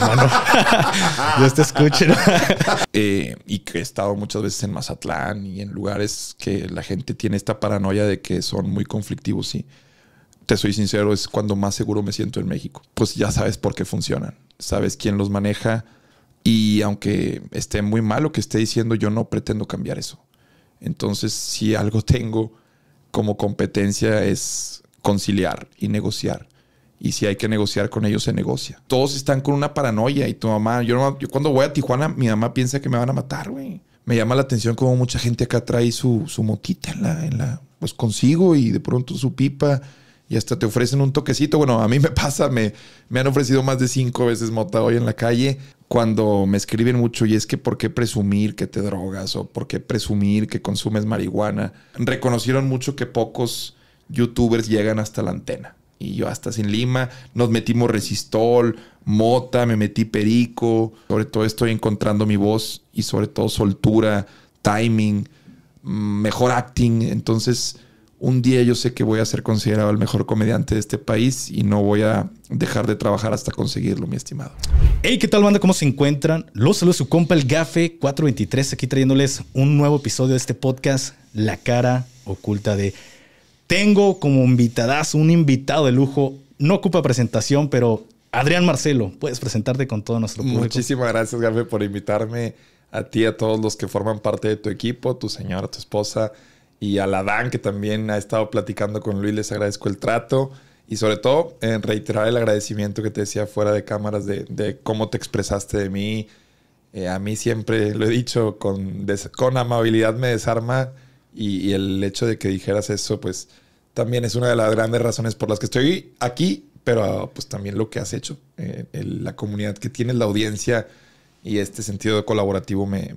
hermano. te escuche. Eh, y que he estado muchas veces en Mazatlán y en lugares que la gente tiene esta paranoia de que son muy conflictivos. Y te soy sincero, es cuando más seguro me siento en México. Pues ya sabes por qué funcionan, sabes quién los maneja. Y aunque esté muy mal lo que esté diciendo, yo no pretendo cambiar eso. Entonces, si algo tengo como competencia es conciliar y negociar y si hay que negociar con ellos, se negocia. Todos están con una paranoia y tu mamá, yo, cuando voy a Tijuana, mi mamá piensa que me van a matar, güey. Me llama la atención como mucha gente acá trae su, su motita en la, en la, pues consigo y de pronto su pipa y hasta te ofrecen un toquecito. Bueno, a mí me pasa, me, me han ofrecido más de cinco veces mota hoy en la calle cuando me escriben mucho y es que por qué presumir que te drogas o por qué presumir que consumes marihuana. Reconocieron mucho que pocos youtubers llegan hasta la antena y yo hasta sin Lima nos metimos resistol, mota, me metí perico. Sobre todo estoy encontrando mi voz y sobre todo soltura, timing, mm, mejor acting. Entonces, un día yo sé que voy a ser considerado el mejor comediante de este país y no voy a dejar de trabajar hasta conseguirlo, mi estimado. Hey, ¿qué tal, banda? ¿Cómo se encuentran? Los saludos su compa, el Gafe 423, aquí trayéndoles un nuevo episodio de este podcast, La cara oculta de tengo como invitadas un invitado de lujo. No ocupa presentación, pero Adrián Marcelo, puedes presentarte con todo nuestro público. Muchísimas gracias, Gabriel por invitarme a ti, a todos los que forman parte de tu equipo, tu señora, tu esposa y a la Dan, que también ha estado platicando con Luis. Les agradezco el trato y sobre todo reiterar el agradecimiento que te decía fuera de cámaras de, cómo te expresaste de mí. Eh, a mí siempre lo he dicho, con, con amabilidad me desarma y, el hecho de que dijeras eso, pues también es una de las grandes razones por las que estoy aquí, pero pues también lo que has hecho, eh, la comunidad que tienes, la audiencia y este sentido colaborativo me,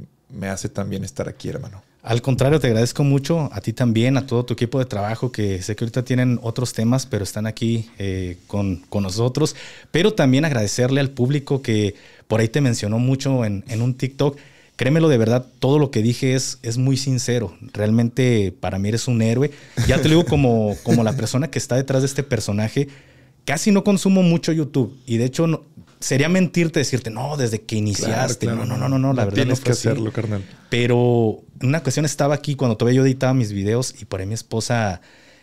hace también estar aquí, hermano. Al contrario, te agradezco mucho a ti también, a todo tu equipo de trabajo, que sé que ahorita tienen otros temas, pero están aquí eh, con, con, nosotros. Pero también agradecerle al público que por ahí te mencionó mucho en, en un TikTok créemelo de verdad, todo lo que dije es, es muy sincero. Realmente para mí eres un héroe. Ya te digo como, como la persona que está detrás de este personaje. Casi no consumo mucho YouTube y de hecho sería mentirte decirte, no, desde que iniciaste. No, no, no, no, la verdad. Tienes que hacerlo, carnal. Pero una cuestión estaba aquí cuando todavía yo editaba mis videos y por ahí mi esposa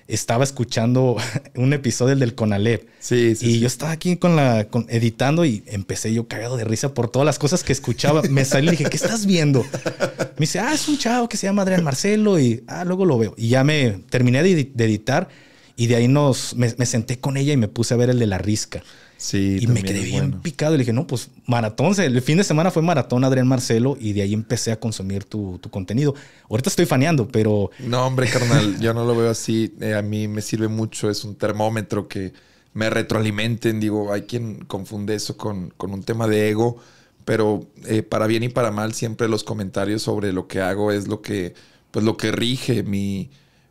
estaba escuchando un episodio del Conalep. Sí, sí. Y yo estaba aquí con la editando y empecé yo cagado de risa por todas las cosas que escuchaba. Me salí y dije, ¿qué estás viendo? Me dice, ah, es un chavo que se llama Adrián Marcelo y ah, luego lo veo. Y ya me terminé de, editar y de ahí nos, me senté con ella y me puse a ver el de la risca y me quedé bien picado y le dije, no, pues maratón, el fin de semana fue maratón Adrián Marcelo y de ahí empecé a consumir tu, contenido. Ahorita estoy faneando, pero... No, hombre, carnal, yo no lo veo así. Eh, a mí me sirve mucho, es un termómetro que me retroalimenten. Digo, hay quien confunde eso con, un tema de ego, pero eh, para bien y para mal siempre los comentarios sobre lo que hago es lo que, pues, lo que rige mi,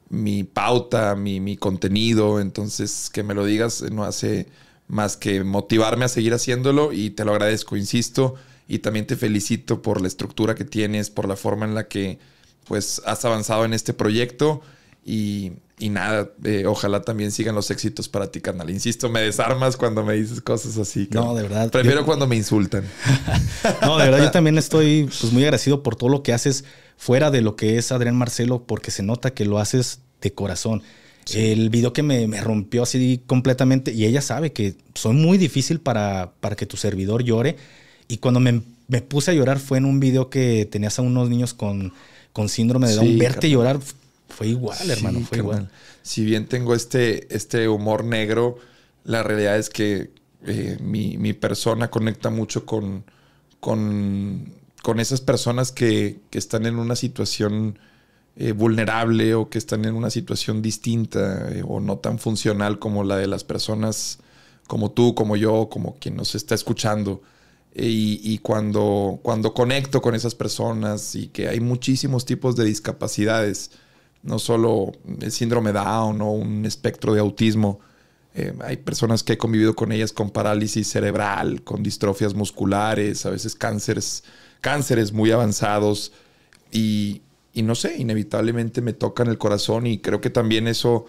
mi pauta, mi, mi contenido. Entonces, que me lo digas eh, no hace más que motivarme a seguir haciéndolo y te lo agradezco, insisto, y también te felicito por la estructura que tienes, por la forma en la que pues has avanzado en este proyecto y, nada, eh, ojalá también sigan los éxitos para ti, canal. Insisto, me desarmas cuando me dices cosas así. No, de verdad. Prefiero cuando me insultan. no, de verdad, yo también estoy pues, muy agradecido por todo lo que haces fuera de lo que es Adrián Marcelo, porque se nota que lo haces de corazón. El video que me, rompió así completamente y ella sabe que soy muy difícil para, para que tu servidor llore. Y cuando me, me, puse a llorar fue en un video que tenías a unos niños con, con síndrome de Down. Verte llorar fue igual, hermano, fue igual. Si bien tengo este, este humor negro, la realidad es que eh, mi, mi, persona conecta mucho con, con, con esas personas que, que están en una situación eh, vulnerable o que están en una situación distinta eh, o no tan funcional como la de las personas como tú, como yo, como quien nos está escuchando. Eh, y, cuando, cuando conecto con esas personas y que hay muchísimos tipos de discapacidades, no solo el síndrome Down o un espectro de autismo, hay personas que he convivido con ellas con parálisis cerebral, con distrofias musculares, a veces cánceres, cánceres muy avanzados. Y, y no sé, inevitablemente me tocan el corazón y creo que también eso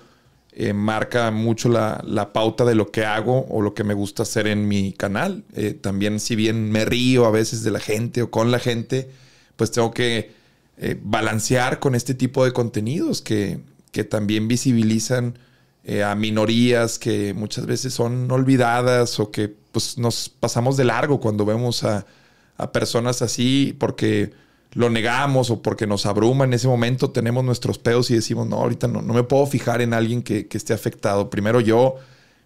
eh, marca mucho la, pauta de lo que hago o lo que me gusta hacer en mi canal. Eh, también si bien me río a veces de la gente o con la gente, pues tengo que eh, balancear con este tipo de contenidos que, también visibilizan a minorías que muchas veces son olvidadas o que pues, nos pasamos de largo cuando vemos a, a personas así porque lo negamos o porque nos abruma en ese momento, tenemos nuestros pedos y decimos, no, ahorita no, no me puedo fijar en alguien que, esté afectado. Primero yo,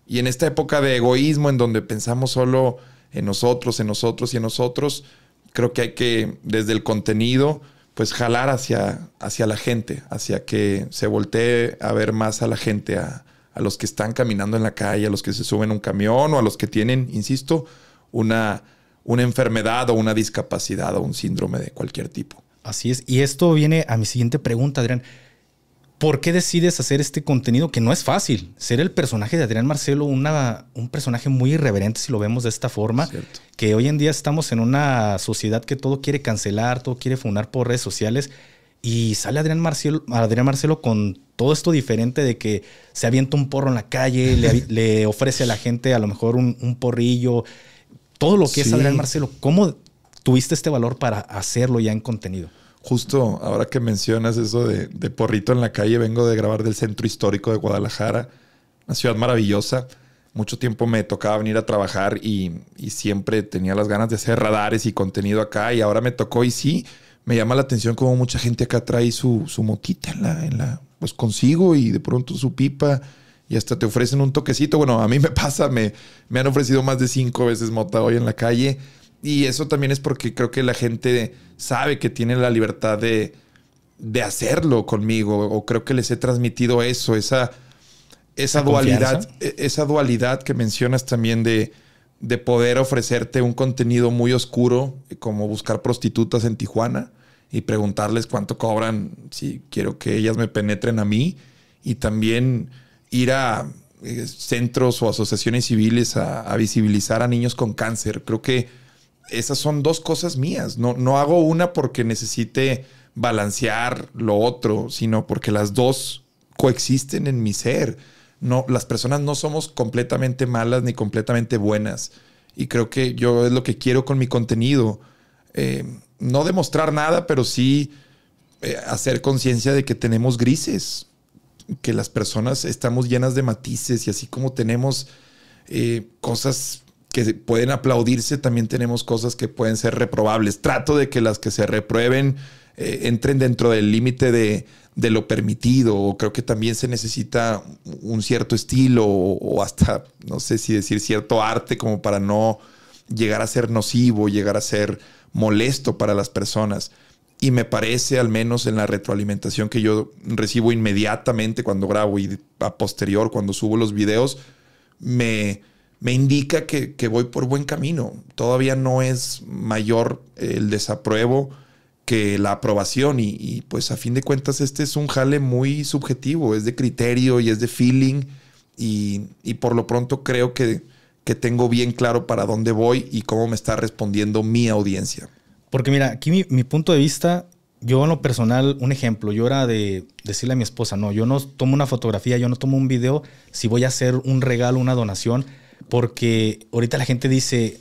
y en esta época de egoísmo en donde pensamos solo en nosotros, en nosotros y en nosotros, creo que hay que, desde el contenido, pues jalar hacia, hacia la gente, hacia que se voltee a ver más a la gente, a, a los que están caminando en la calle, a los que se suben a un camión o a los que tienen, insisto, una una enfermedad o una discapacidad o un síndrome de cualquier tipo. Así es. Y esto viene a mi siguiente pregunta, Adrián. ¿Por qué decides hacer este contenido que no es fácil? Ser el personaje de Adrián Marcelo, una, un personaje muy irreverente, si lo vemos de esta forma, que hoy en día estamos en una sociedad que todo quiere cancelar, todo quiere funar por redes sociales, y sale Adrián Marcelo, Adrián con todo esto diferente de que se avienta un porro en la calle, le, ofrece a la gente a lo mejor un, un porrillo, todo lo que es Adrián Marcelo. ¿Cómo tuviste este valor para hacerlo ya en contenido? Justo ahora que mencionas eso de, Porrito en la calle, vengo de grabar del Centro Histórico de Guadalajara, una ciudad maravillosa mucho tiempo me tocaba venir a trabajar y, siempre tenía las ganas de hacer radares y contenido acá y ahora me tocó y sí, me llama la atención como mucha gente acá trae su, su motita en la, en la, pues consigo y de pronto su pipa y hasta te ofrecen un toquecito. Bueno, a mí me pasa, me, me han ofrecido más de cinco veces mota hoy en la calle. Y eso también es porque creo que la gente sabe que tiene la libertad de, hacerlo conmigo. O creo que les he transmitido eso, esa, esa dualidad, e, esa dualidad que mencionas también de, de poder ofrecerte un contenido muy oscuro, como buscar prostitutas en Tijuana y preguntarles cuánto cobran si quiero que ellas me penetren a mí. Y también ir a eh, centros o asociaciones civiles a, visibilizar a niños con cáncer. Creo que esas son dos cosas mías. No, no hago una porque necesite balancear lo otro, sino porque las dos coexisten en mi ser. No, las personas no somos completamente malas ni completamente buenas. Y creo que yo es lo que quiero con mi contenido. Eh, no demostrar nada, pero sí eh, hacer conciencia de que tenemos grises que las personas estamos llenas de matices y así como tenemos eh, cosas que pueden aplaudirse, también tenemos cosas que pueden ser reprobables. Trato de que las que se reprueben eh, entren dentro del límite de, lo permitido. Creo que también se necesita un cierto estilo o, o, hasta, no sé si decir cierto arte como para no llegar a ser nocivo, llegar a ser molesto para las personas y me parece, al menos en la retroalimentación que yo recibo inmediatamente cuando grabo y a posterior cuando subo los videos, me, indica que, voy por buen camino. Todavía no es mayor el desapruebo que la aprobación y, pues a fin de cuentas este es un jale muy subjetivo, es de criterio y es de feeling y, y por lo pronto creo que, que tengo bien claro para dónde voy y cómo me está respondiendo mi audiencia. Porque mira, aquí mi, punto de vista, yo en lo personal, un ejemplo, yo era de decirle a mi esposa, no, yo no tomo una fotografía, yo no tomo un video si voy a hacer un regalo, una donación, porque ahorita la gente dice,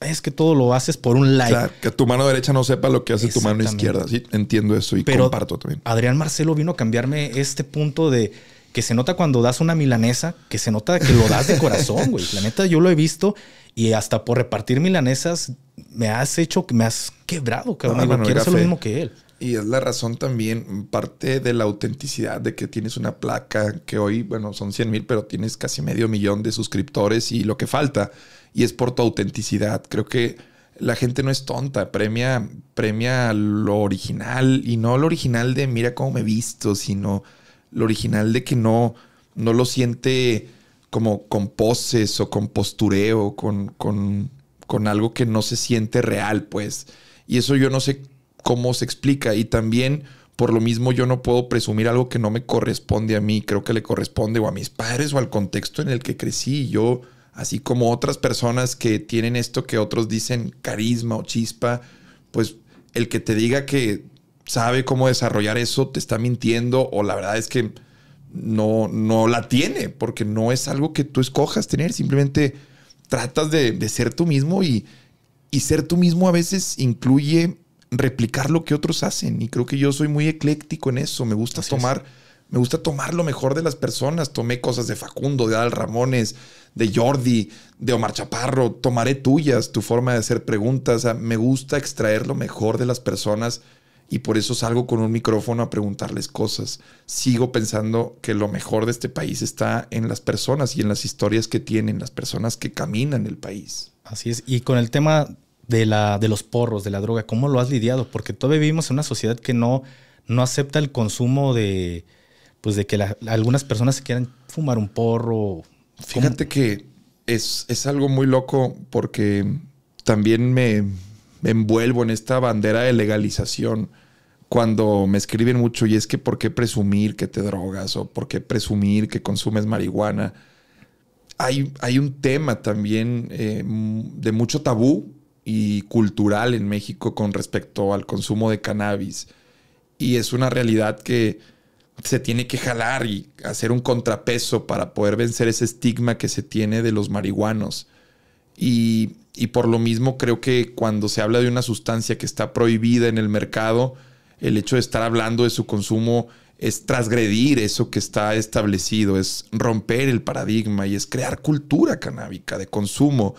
es que todo lo haces por un like. Claro, que tu mano derecha no sepa lo que hace tu mano izquierda. Sí, entiendo eso y comparto también. Adrián Marcelo vino a cambiarme este punto de que se nota cuando das una milanesa, que se nota que lo das de corazón, güey. La neta, yo lo he visto y hasta por repartir milanesas me has hecho, me has quebrado, cabrón. No, ah, lo mismo que él. Y es la razón también, parte de la autenticidad de que tienes una placa que hoy, bueno, son 100 mil, pero tienes casi medio millón de suscriptores y lo que falta. Y es por tu autenticidad. Creo que la gente no es tonta, premia, premia lo original y no lo original de mira cómo me visto, sino lo original de que no, no lo siente como con poses o con postureo, con, con, con algo que no se siente real, pues. Y eso yo no sé cómo se explica. Y también, por lo mismo, yo no puedo presumir algo que no me corresponde a mí. Creo que le corresponde o a mis padres o al contexto en el que crecí. Yo, así como otras personas que tienen esto que otros dicen carisma o chispa, pues el que te diga que sabe cómo desarrollar eso, te está mintiendo o la verdad es que no, no la tiene, porque no es algo que tú escojas tener, simplemente tratas de, ser tú mismo y, y ser tú mismo a veces incluye replicar lo que otros hacen y creo que yo soy muy ecléctico en eso, me gusta tomar... Me gusta tomar lo mejor de las personas. Tomé cosas de Facundo, de Adal Ramones, de Jordi, de Omar Chaparro. Tomaré tuyas, tu forma de hacer preguntas. me gusta extraer lo mejor de las personas y por eso salgo con un micrófono a preguntarles cosas. Sigo pensando que lo mejor de este país está en las personas y en las historias que tienen las personas que caminan el país. Así es, y con el tema de, la, de los porros, de la droga, ¿cómo lo has lidiado? Porque todavía vivimos en una sociedad que no, no acepta el consumo de, pues de que algunas personas se quieran fumar un porro. Fíjate que es, algo muy loco porque también me envuelvo en esta bandera de legalización cuando me escriben mucho y es que por qué presumir que te drogas o por qué presumir que consumes marihuana. Hay, un tema también eh, de mucho tabú y cultural en México con respecto al consumo de cannabis. Y es una realidad que se tiene que jalar y hacer un contrapeso para poder vencer ese estigma que se tiene de los marihuanos. y por lo mismo creo que cuando se habla de una sustancia que está prohibida en el mercado, el hecho de estar hablando de su consumo es transgredir eso que está establecido, es romper el paradigma y es crear cultura canábica de consumo.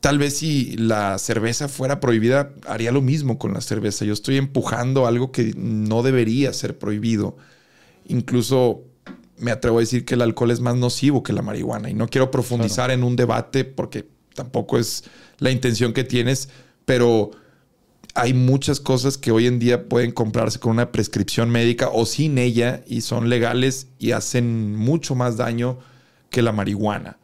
Tal vez si la cerveza fuera prohibida, haría lo mismo con la cerveza. Yo estoy empujando algo que no debería ser prohibido. Incluso me atrevo a decir que el alcohol es más nocivo que la marihuana y no quiero profundizar en un debate porque tampoco es la intención que tienes, pero hay muchas cosas que hoy en día pueden comprarse con una prescripción médica o sin ella y son legales y hacen mucho más daño que la marihuana.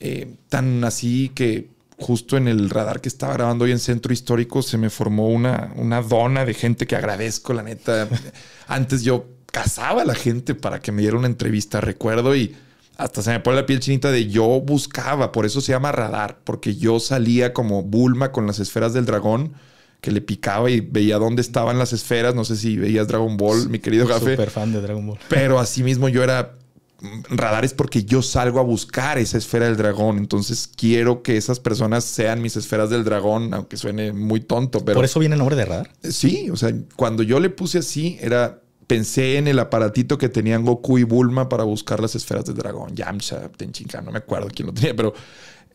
Eh, tan así que justo en el radar que estaba grabando hoy en Centro Histórico se me formó una, una dona de gente que agradezco, la neta. Antes yo cazaba a la gente para que me diera una entrevista, recuerdo, y hasta se me pone la piel chinita de yo buscaba, por eso se llama radar, porque yo salía como Bulma con las esferas del dragón que le picaba y veía dónde estaban las esferas. No sé si veías Dragon Ball, mi querido Gafe. Súper fan de Dragon Ball. Pero asimismo yo era mm, es porque yo salgo a buscar esa esfera del dragón. Entonces quiero que esas personas sean mis esferas del dragón, aunque suene muy tonto. Pero... ¿Por eso viene el nombre de radar? Eh, sí, o sea, cuando yo le puse así, era pensé en el aparatito que tenían Goku y Bulma para buscar las esferas del dragón. Yamcha, Tenchinka, no me acuerdo quién lo tenía, pero...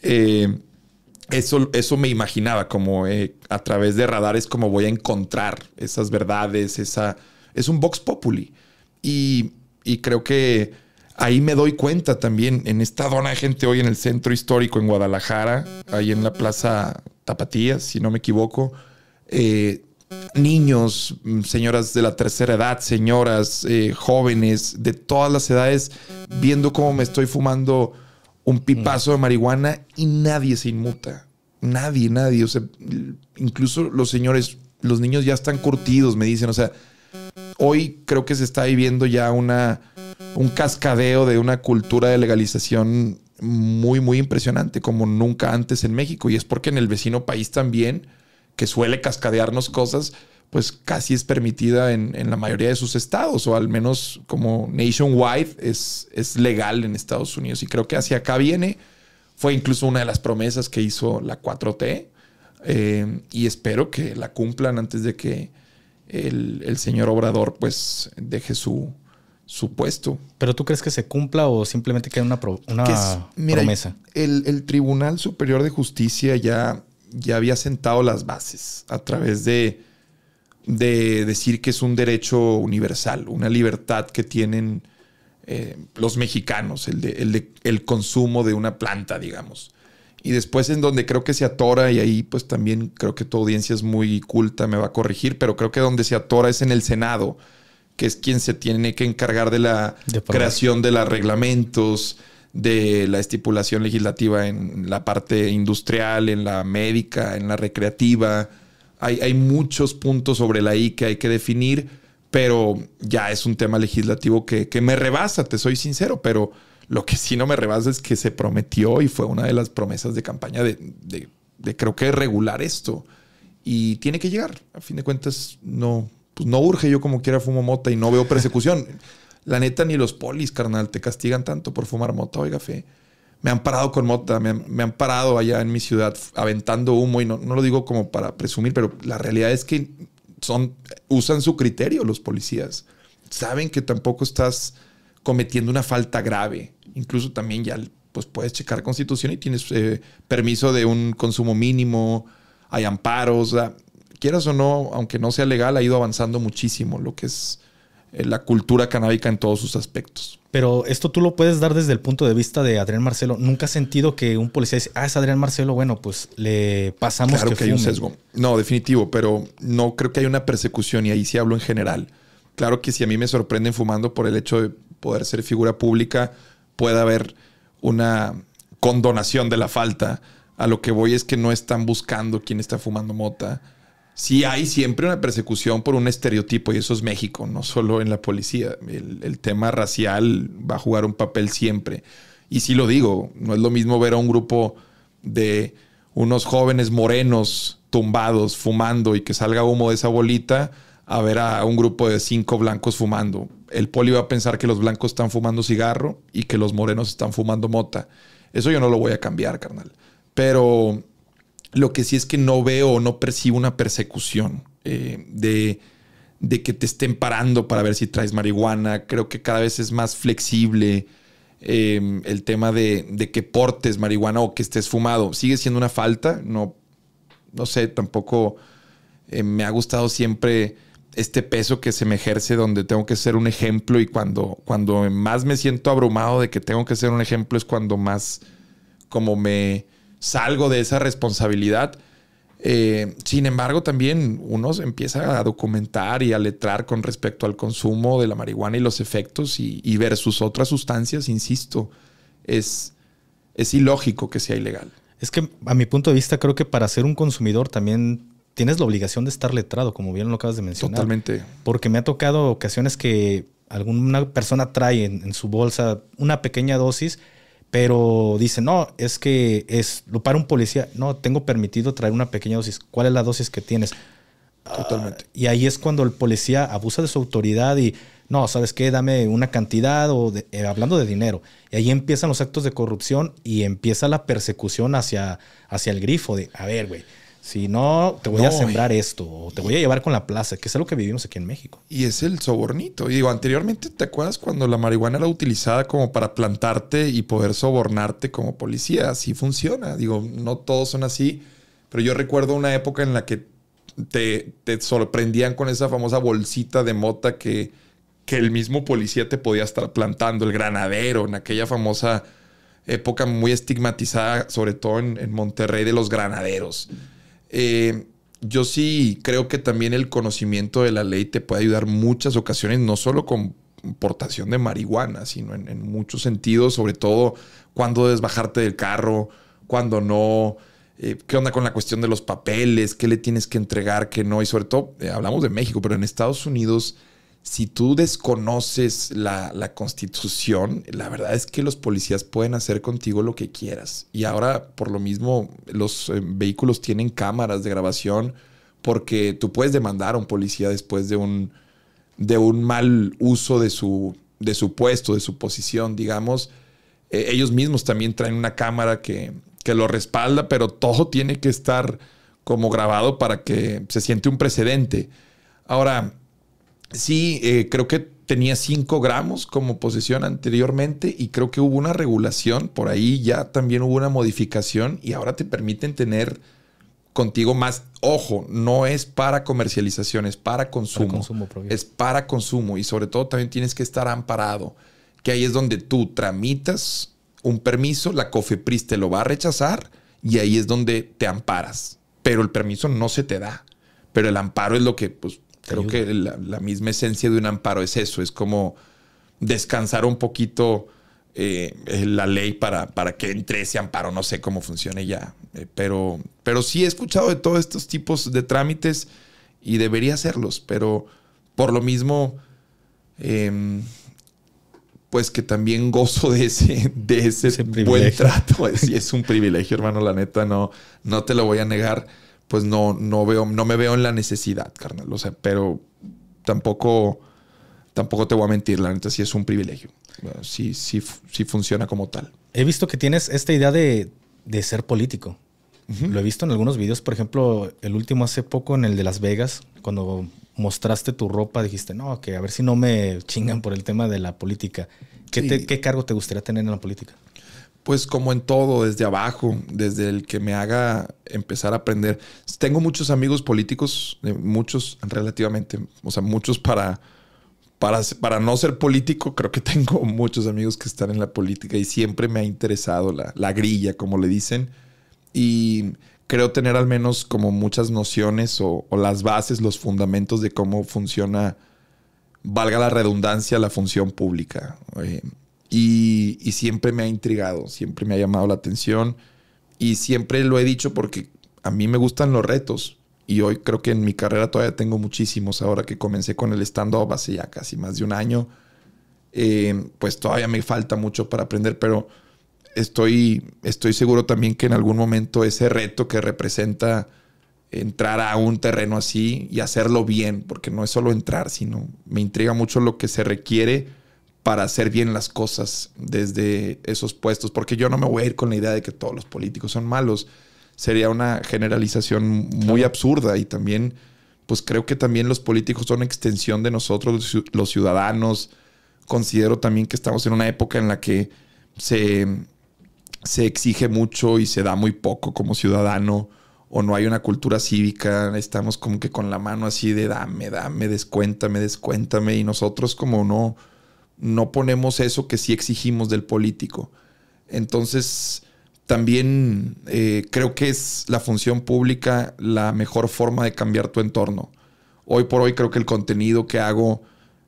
Eh, eso, me imaginaba, como eh, a través de radares, como voy a encontrar esas verdades, esa... Es un Vox Populi. Y, creo que ahí me doy cuenta también, en esta dona de gente hoy en el centro histórico en Guadalajara, ahí en la plaza Tapatías, si no me equivoco, eh, niños, señoras de la tercera edad, señoras, eh, jóvenes, de todas las edades, viendo cómo me estoy fumando un mm. pipazo de marihuana y nadie se inmuta. Nadie, nadie. O sea, incluso los señores, los niños ya están curtidos, me dicen. O sea, hoy creo que se está viviendo ya una, un cascadeo de una cultura de legalización muy, muy impresionante, como nunca antes en México. Y es porque en el vecino país también, que suele cascadearnos cosas, pues casi es permitida en, la mayoría de sus estados, o al menos como nationwide es, es legal en Estados Unidos. Y creo que hacia acá viene. Fue incluso una de las promesas que hizo la 4T. Eh, y espero que la cumplan antes de que el, señor Obrador pues deje su, su, puesto. ¿Pero tú crees que se cumpla o simplemente queda una, una promesa? El, el, Tribunal Superior de Justicia ya, ya había sentado las bases a través de de decir que es un derecho universal, una libertad que tienen eh, los mexicanos, el, de, el, consumo de una planta, digamos. Y después en donde creo que se atora, y ahí pues también creo que tu audiencia es muy culta, me va a corregir, pero creo que donde se atora es en el Senado, que es quien se tiene que encargar de la creación de los reglamentos, de la estipulación legislativa en la parte industrial, en la médica, en la recreativa, hay, muchos puntos sobre la I que hay que definir, pero ya es un tema legislativo que, me rebasa, te soy sincero, pero lo que sí no me rebasa es que se prometió y fue una de las promesas de campaña de, creo que regular esto. Y tiene que llegar. A fin de cuentas, no, pues no urge. Yo como quiera fumo mota y no veo persecución. La neta, ni los polis, carnal, te castigan tanto por fumar mota, oiga, fe me han parado con mota, me han, parado allá en mi ciudad aventando humo y no, lo digo como para presumir, pero la realidad es que son, usan su criterio los policías. Saben que tampoco estás cometiendo una falta grave. Incluso también ya pues puedes checar constitución y tienes eh, permiso de un consumo mínimo, hay amparos. quieras o no, aunque no sea legal, ha ido avanzando muchísimo lo que es eh, la cultura canábica en todos sus aspectos. Pero esto tú lo puedes dar desde el punto de vista de Adrián Marcelo. Nunca has sentido que un policía dice, ah, es Adrián Marcelo, bueno, pues le pasamos. Claro que, que hay un sesgo. No, definitivo, pero no creo que haya una persecución y ahí sí hablo en general. Claro que si a mí me sorprenden fumando por el hecho de poder ser figura pública, puede haber una condonación de la falta. A lo que voy es que no están buscando quién está fumando mota sí hay siempre una persecución por un estereotipo, y eso es México, no solo en la policía. El, tema racial va a jugar un papel siempre. Y sí lo digo, no es lo mismo ver a un grupo de unos jóvenes morenos tumbados, fumando y que salga humo de esa bolita, a ver a un grupo de cinco blancos fumando. El poli va a pensar que los blancos están fumando cigarro y que los morenos están fumando mota. Eso yo no lo voy a cambiar, carnal. Pero lo que sí es que no veo o no percibo una persecución eh, de, de, que te estén parando para ver si traes marihuana. Creo que cada vez es más flexible eh, el tema de, que portes marihuana o que estés fumado. Sigue siendo una falta. No, no sé, tampoco eh, me ha gustado siempre este peso que se me ejerce donde tengo que ser un ejemplo y cuando, cuando más me siento abrumado de que tengo que ser un ejemplo es cuando más como me salgo de esa responsabilidad. Eh, sin embargo, también uno empieza a documentar y a letrar con respecto al consumo de la marihuana y los efectos y, ver versus otras sustancias, insisto, es, es ilógico que sea ilegal. Es que a mi punto de vista creo que para ser un consumidor también tienes la obligación de estar letrado, como bien lo acabas de mencionar. Totalmente. Porque me ha tocado ocasiones que alguna persona trae en su bolsa una pequeña dosis pero dice, no, es que es lo para un policía. No, tengo permitido traer una pequeña dosis. ¿Cuál es la dosis que tienes? Totalmente. Ah, y ahí es cuando el policía abusa de su autoridad y no, ¿sabes qué? Dame una cantidad o eh, hablando de dinero. Y ahí empiezan los actos de corrupción y empieza la persecución hacia, hacia el grifo de, a ver, güey, si no, te voy a sembrar esto, o te voy a llevar con la plaza, que es algo que vivimos aquí en México. Y es el sobornito. Y digo, anteriormente, ¿te acuerdas cuando la marihuana era utilizada como para plantarte y poder sobornarte como policía? Así funciona. Digo, no todos son así, pero yo recuerdo una época en la que te, sorprendían con esa famosa bolsita de mota que, que el mismo policía te podía estar plantando, el granadero, en aquella famosa época muy estigmatizada, sobre todo en, en Monterrey, de los granaderos eh, yo sí creo que también el conocimiento de la ley te puede ayudar muchas ocasiones, no solo con portación de marihuana, sino en, muchos sentidos, sobre todo cuando debes bajarte del carro, cuando no, eh, qué onda con la cuestión de los papeles, qué le tienes que entregar, qué no, y sobre todo, eh, hablamos de México, pero en Estados Unidos si tú desconoces la, constitución, la verdad es que los policías pueden hacer contigo lo que quieras. Y ahora, por lo mismo, los eh, vehículos tienen cámaras de grabación porque tú puedes demandar a un policía después de un, de un mal uso de su, de su puesto, de su posición, digamos. E, ellos mismos también traen una cámara que, que lo respalda, pero todo tiene que estar como grabado para que se siente un precedente. Ahora, Sí, eh, creo que tenía 5 gramos como posesión anteriormente y creo que hubo una regulación, por ahí ya también hubo una modificación y ahora te permiten tener contigo más, ojo, no es para comercialización, es para consumo. Para consumo es para consumo y sobre todo también tienes que estar amparado, que ahí es donde tú tramitas un permiso, la COFEPRIS te lo va a rechazar y ahí es donde te amparas, pero el permiso no se te da, pero el amparo es lo que pues Creo que la, misma esencia de un amparo es eso, es como descansar un poquito eh, la ley para, para que entre ese amparo, no sé cómo funcione ya, eh, pero, pero sí he escuchado de todos estos tipos de trámites y debería hacerlos, pero por lo mismo, em, pues que también gozo de ese, de ese, buen trato, es, es un privilegio, hermano, la neta, no, no te lo voy a negar pues no, no veo, no me veo en la necesidad, carnal. O sea, pero tampoco, tampoco te voy a mentir, la neta sí es un privilegio. Sí, sí, sí funciona como tal. He visto que tienes esta idea de, ser político. Lo he visto en algunos videos, por ejemplo, el último hace poco en el de Las Vegas, cuando mostraste tu ropa, dijiste, no, que a ver si no me chingan por el tema de la política. ¿Qué, ¿Qué, cargo te gustaría tener en la política? pues como en todo, desde abajo, desde el que me haga empezar a aprender. Tengo muchos amigos políticos, eh, muchos relativamente, o sea, muchos para, para, para no ser político, creo que tengo muchos amigos que están en la política y siempre me ha interesado la, grilla, como le dicen, y creo tener al menos como muchas nociones o, las bases, los fundamentos de cómo funciona valga la redundancia, la función pública. Eh, y, siempre me ha intrigado, siempre me ha llamado la atención y siempre lo he dicho porque a mí me gustan los retos y hoy creo que en mi carrera todavía tengo muchísimos. Ahora que comencé con el stand-up hace ya casi más de un año, eh, pues todavía me falta mucho para aprender, pero estoy, estoy seguro también que en algún momento ese reto que representa entrar a un terreno así y hacerlo bien, porque no es solo entrar, sino me intriga mucho lo que se requiere para hacer bien las cosas desde esos puestos, porque yo no me voy a ir con la idea de que todos los políticos son malos. Sería una generalización muy absurda y también, pues creo que también los políticos son extensión de nosotros, los ciudadanos. Considero también que estamos en una época en la que se, se exige mucho y se da muy poco como ciudadano o no hay una cultura cívica, estamos como que con la mano así de dame, dame, descuéntame, descuéntame y nosotros como no no ponemos eso que sí exigimos del político. Entonces, también eh, creo que es la función pública la mejor forma de cambiar tu entorno. Hoy por hoy creo que el contenido que hago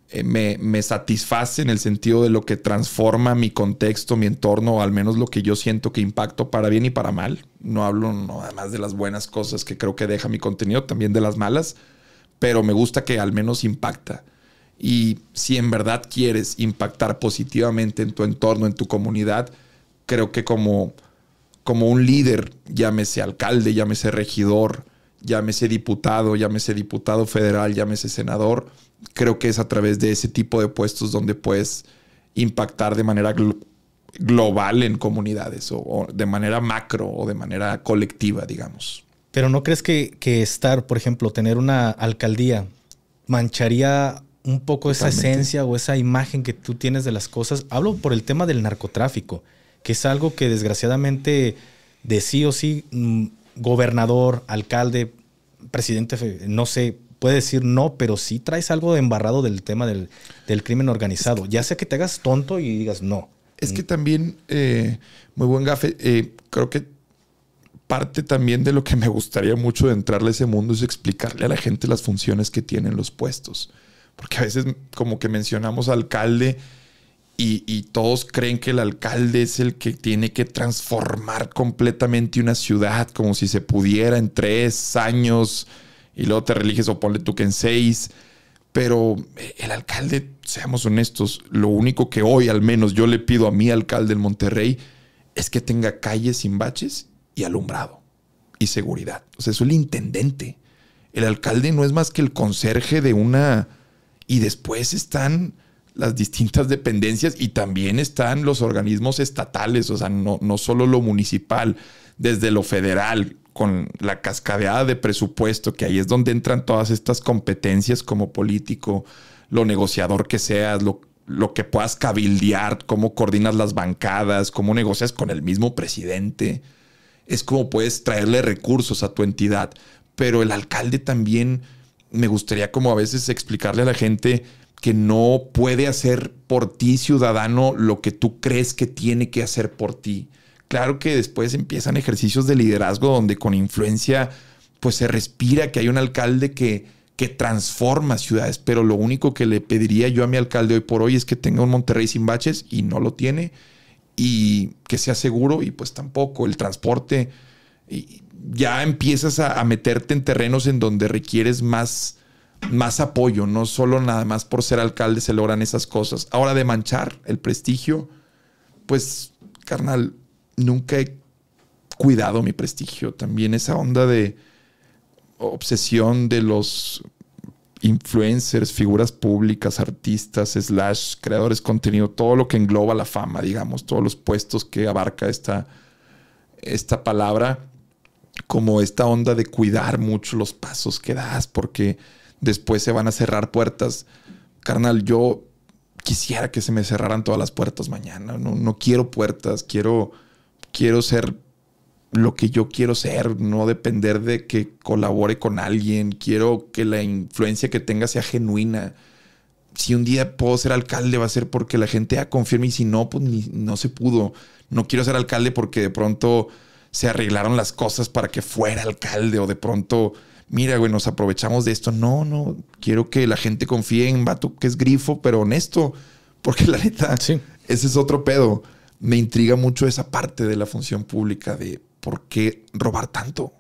eh, me, me, satisface en el sentido de lo que transforma mi contexto, mi entorno, o al menos lo que yo siento que impacto para bien y para mal. No hablo nada más de las buenas cosas que creo que deja mi contenido, también de las malas, pero me gusta que al menos impacta. Y si en verdad quieres impactar positivamente en tu entorno, en tu comunidad, creo que como, como un líder, llámese alcalde, llámese regidor, llámese diputado, llámese diputado federal, llámese senador, creo que es a través de ese tipo de puestos donde puedes impactar de manera global en comunidades o, de manera macro o de manera colectiva, digamos. Pero ¿no crees que, que estar, por ejemplo, tener una alcaldía mancharía un poco esa esencia o esa imagen que tú tienes de las cosas. Hablo por el tema del narcotráfico, que es algo que desgraciadamente de sí o sí, mm, gobernador, alcalde, presidente, no sé, puede decir no, pero sí traes algo de embarrado del tema del, del crimen organizado. ya sea que te hagas tonto y digas no. Es que mm. también, eh, muy buen gafe, eh, creo que parte también de lo que me gustaría mucho de entrarle a ese mundo es explicarle a la gente las funciones que tienen los puestos porque a veces como que mencionamos alcalde y, todos creen que el alcalde es el que tiene que transformar completamente una ciudad, como si se pudiera en tres años, y luego te religes o ponle tú que en seis. Pero eh, el alcalde, seamos honestos, lo único que hoy al menos yo le pido a mi alcalde en Monterrey es que tenga calles sin baches y alumbrado y seguridad. O sea, es el intendente. El alcalde no es más que el conserje de una y después están las distintas dependencias y también están los organismos estatales, o sea, no, solo lo municipal, desde lo federal, con la cascadeada de presupuesto, que ahí es donde entran todas estas competencias como político, lo negociador que seas, lo, lo que puedas cabildear, cómo coordinas las bancadas, cómo negocias con el mismo presidente, es como puedes traerle recursos a tu entidad, pero el alcalde también me gustaría como a veces explicarle a la gente que no puede hacer por ti, ciudadano, lo que tú crees que tiene que hacer por ti. Claro que después empiezan ejercicios de liderazgo donde con influencia pues se respira que hay un alcalde que, que transforma ciudades, pero lo único que le pediría yo a mi alcalde hoy por hoy es que tenga un Monterrey sin baches y no lo tiene y que sea seguro y pues tampoco el transporte ya empiezas a, meterte en terrenos en donde requieres más, más apoyo, no solo nada más por ser alcalde se logran esas cosas. Ahora de manchar el prestigio, pues carnal, nunca he cuidado mi prestigio. También esa onda de obsesión de los influencers, figuras públicas, artistas, slash, creadores de contenido, todo lo que engloba la fama, digamos, todos los puestos que abarca esta, esta palabra como esta onda de cuidar mucho los pasos que das, porque después se van a cerrar puertas. Carnal, yo quisiera que se me cerraran todas las puertas mañana. No, quiero puertas, quiero, quiero ser lo que yo quiero ser, no depender de que colabore con alguien, quiero que la influencia que tenga sea genuina. Si un día puedo ser alcalde va a ser porque la gente ha y Y si no, pues no se pudo. No quiero ser alcalde porque de pronto se arreglaron las cosas para que fuera alcalde o de pronto, mira, güey, nos aprovechamos de esto. No, no, quiero que la gente confíe en Vato, que es grifo, pero honesto, porque la neta, ese es otro pedo. Me intriga mucho esa parte de la función pública de por qué robar tanto.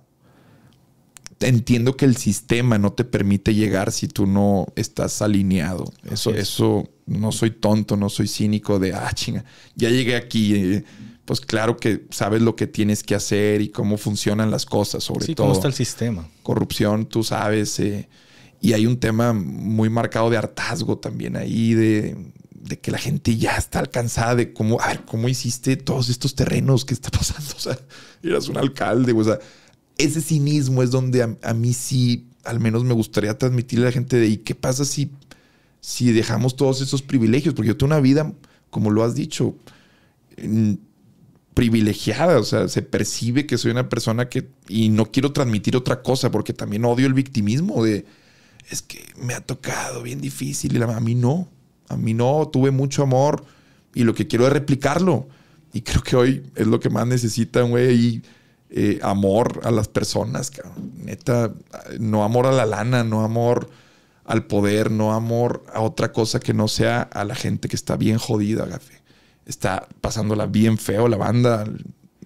Entiendo que el sistema no te permite llegar si tú no estás alineado. Eso, eso, no soy tonto, no soy cínico de, ah, chinga, ya llegué aquí. Eh, pues claro que sabes lo que tienes que hacer y cómo funcionan las cosas, sobre todo. ¿Cómo está el sistema? Corrupción, tú sabes. Eh, y hay un tema muy marcado de hartazgo también ahí, de, de que la gente ya está alcanzada de cómo, cómo hiciste todos estos terrenos, Que está pasando. O sea, eras un alcalde, o sea, ese cinismo es donde a, mí sí, al menos me gustaría transmitirle a la gente de, ¿y qué pasa si, si dejamos todos esos privilegios? Porque yo tengo una vida, como lo has dicho, privilegiada, o sea, se percibe que soy una persona que, y no quiero transmitir otra cosa, porque también odio el victimismo de, es que me ha tocado bien difícil, y la, a mí no, a mí no, tuve mucho amor, y lo que quiero es replicarlo, y creo que hoy es lo que más necesitan, güey, eh, amor a las personas, cabrón. neta, no amor a la lana, no amor al poder, no amor a otra cosa que no sea a la gente que está bien jodida, gafe está pasándola bien feo la banda.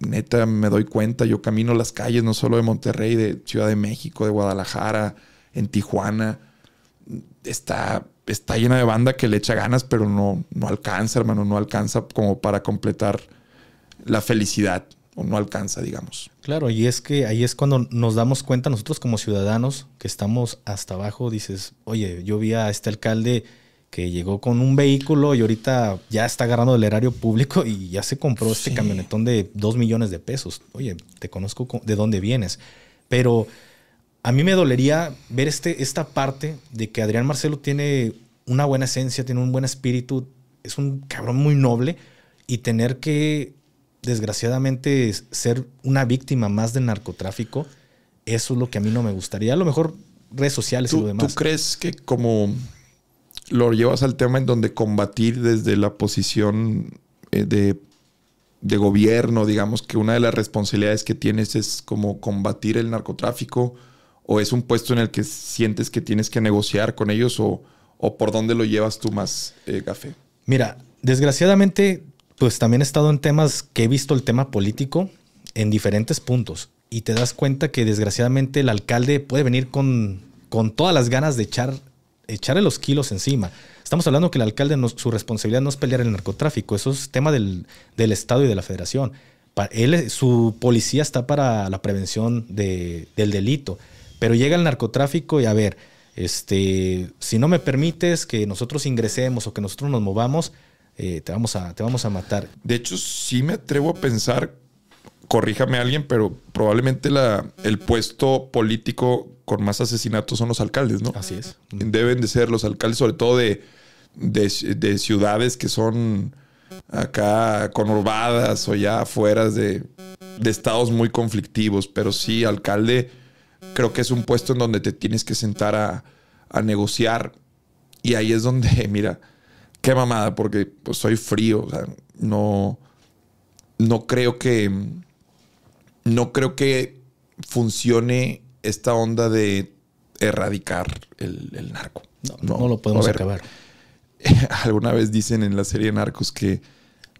Neta, me doy cuenta, yo camino las calles no solo de Monterrey, de Ciudad de México, de Guadalajara, en Tijuana. Está, está llena de banda que le echa ganas, pero no, no alcanza, hermano, no alcanza como para completar la felicidad, o no alcanza, digamos. Claro, y es que ahí es cuando nos damos cuenta nosotros como ciudadanos que estamos hasta abajo, dices, oye, yo vi a este alcalde que llegó con un vehículo y ahorita ya está agarrando el erario público y ya se compró este camionetón de 2 millones de pesos. Oye, te conozco de dónde vienes. Pero a mí me dolería ver este, esta parte de que Adrián Marcelo tiene una buena esencia, tiene un buen espíritu, es un cabrón muy noble y tener que, desgraciadamente, ser una víctima más del narcotráfico, eso es lo que a mí no me gustaría. A lo mejor redes sociales y lo demás. ¿Tú crees que como lo llevas al tema en donde combatir desde la posición eh, de, gobierno, digamos que una de las responsabilidades que tienes es como combatir el narcotráfico o es un puesto en el que sientes que tienes que negociar con ellos o, o por dónde lo llevas tú más, Café? Eh, Mira, desgraciadamente, pues también he estado en temas que he visto el tema político en diferentes puntos y te das cuenta que desgraciadamente el alcalde puede venir con, con todas las ganas de echar echarle los kilos encima. Estamos hablando que el alcalde, su responsabilidad no es pelear el narcotráfico, eso es tema del, del Estado y de la Federación. Para él, su policía está para la prevención del delito, pero llega el narcotráfico y a ver, este, si no me permites que nosotros ingresemos o que nosotros nos movamos, eh, te, vamos a, te vamos a matar. De hecho, sí me atrevo a pensar, corríjame alguien, pero probablemente la, el puesto político con más asesinatos son los alcaldes, ¿no? Así es. Deben de ser los alcaldes, sobre todo de, de, ciudades que son acá conurbadas o ya afuera de, de estados muy conflictivos. Pero sí, alcalde, creo que es un puesto en donde te tienes que sentar a, negociar. Y ahí es donde, mira, qué mamada, porque pues, soy frío. O sea, no, no creo que. No creo que funcione esta onda de erradicar el, narco. No, lo podemos acabar. Alguna vez dicen en la serie Narcos que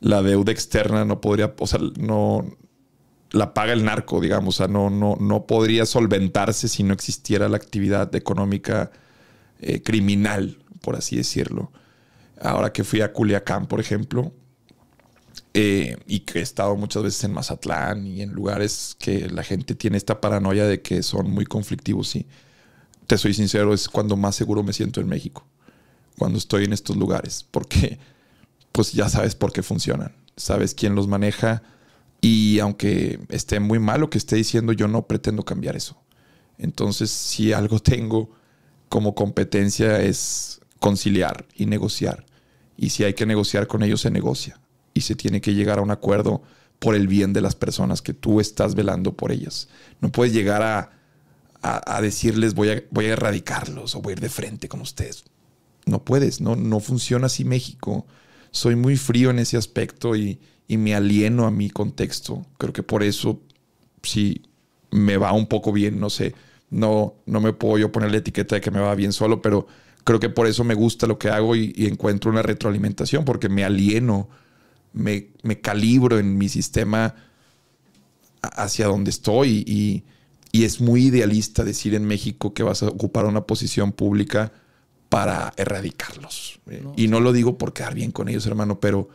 la deuda externa no podría, o sea, no la paga el narco, digamos, o sea, no, no, no podría solventarse si no existiera la actividad económica eh, criminal, por así decirlo. Ahora que fui a Culiacán, por ejemplo, eh, y que he estado muchas veces en Mazatlán y en lugares que la gente tiene esta paranoia de que son muy conflictivos y te soy sincero, es cuando más seguro me siento en México, cuando estoy en estos lugares, porque pues ya sabes por qué funcionan, sabes quién los maneja y aunque esté muy mal lo que esté diciendo, yo no pretendo cambiar eso. Entonces, si algo tengo como competencia es conciliar y negociar. Y si hay que negociar con ellos, se negocia y se tiene que llegar a un acuerdo por el bien de las personas que tú estás velando por ellas. No puedes llegar a, decirles voy a, voy a erradicarlos o voy a ir de frente con ustedes. No puedes, no, no funciona así México. Soy muy frío en ese aspecto y, me alieno a mi contexto. Creo que por eso sí me va un poco bien, no sé. No, no me puedo yo poner la etiqueta de que me va bien solo, pero creo que por eso me gusta lo que hago y, y encuentro una retroalimentación, porque me alieno me, calibro en mi sistema hacia donde estoy y, es muy idealista decir en México que vas a ocupar una posición pública para erradicarlos. Eh, y no lo digo por quedar bien con ellos, hermano, pero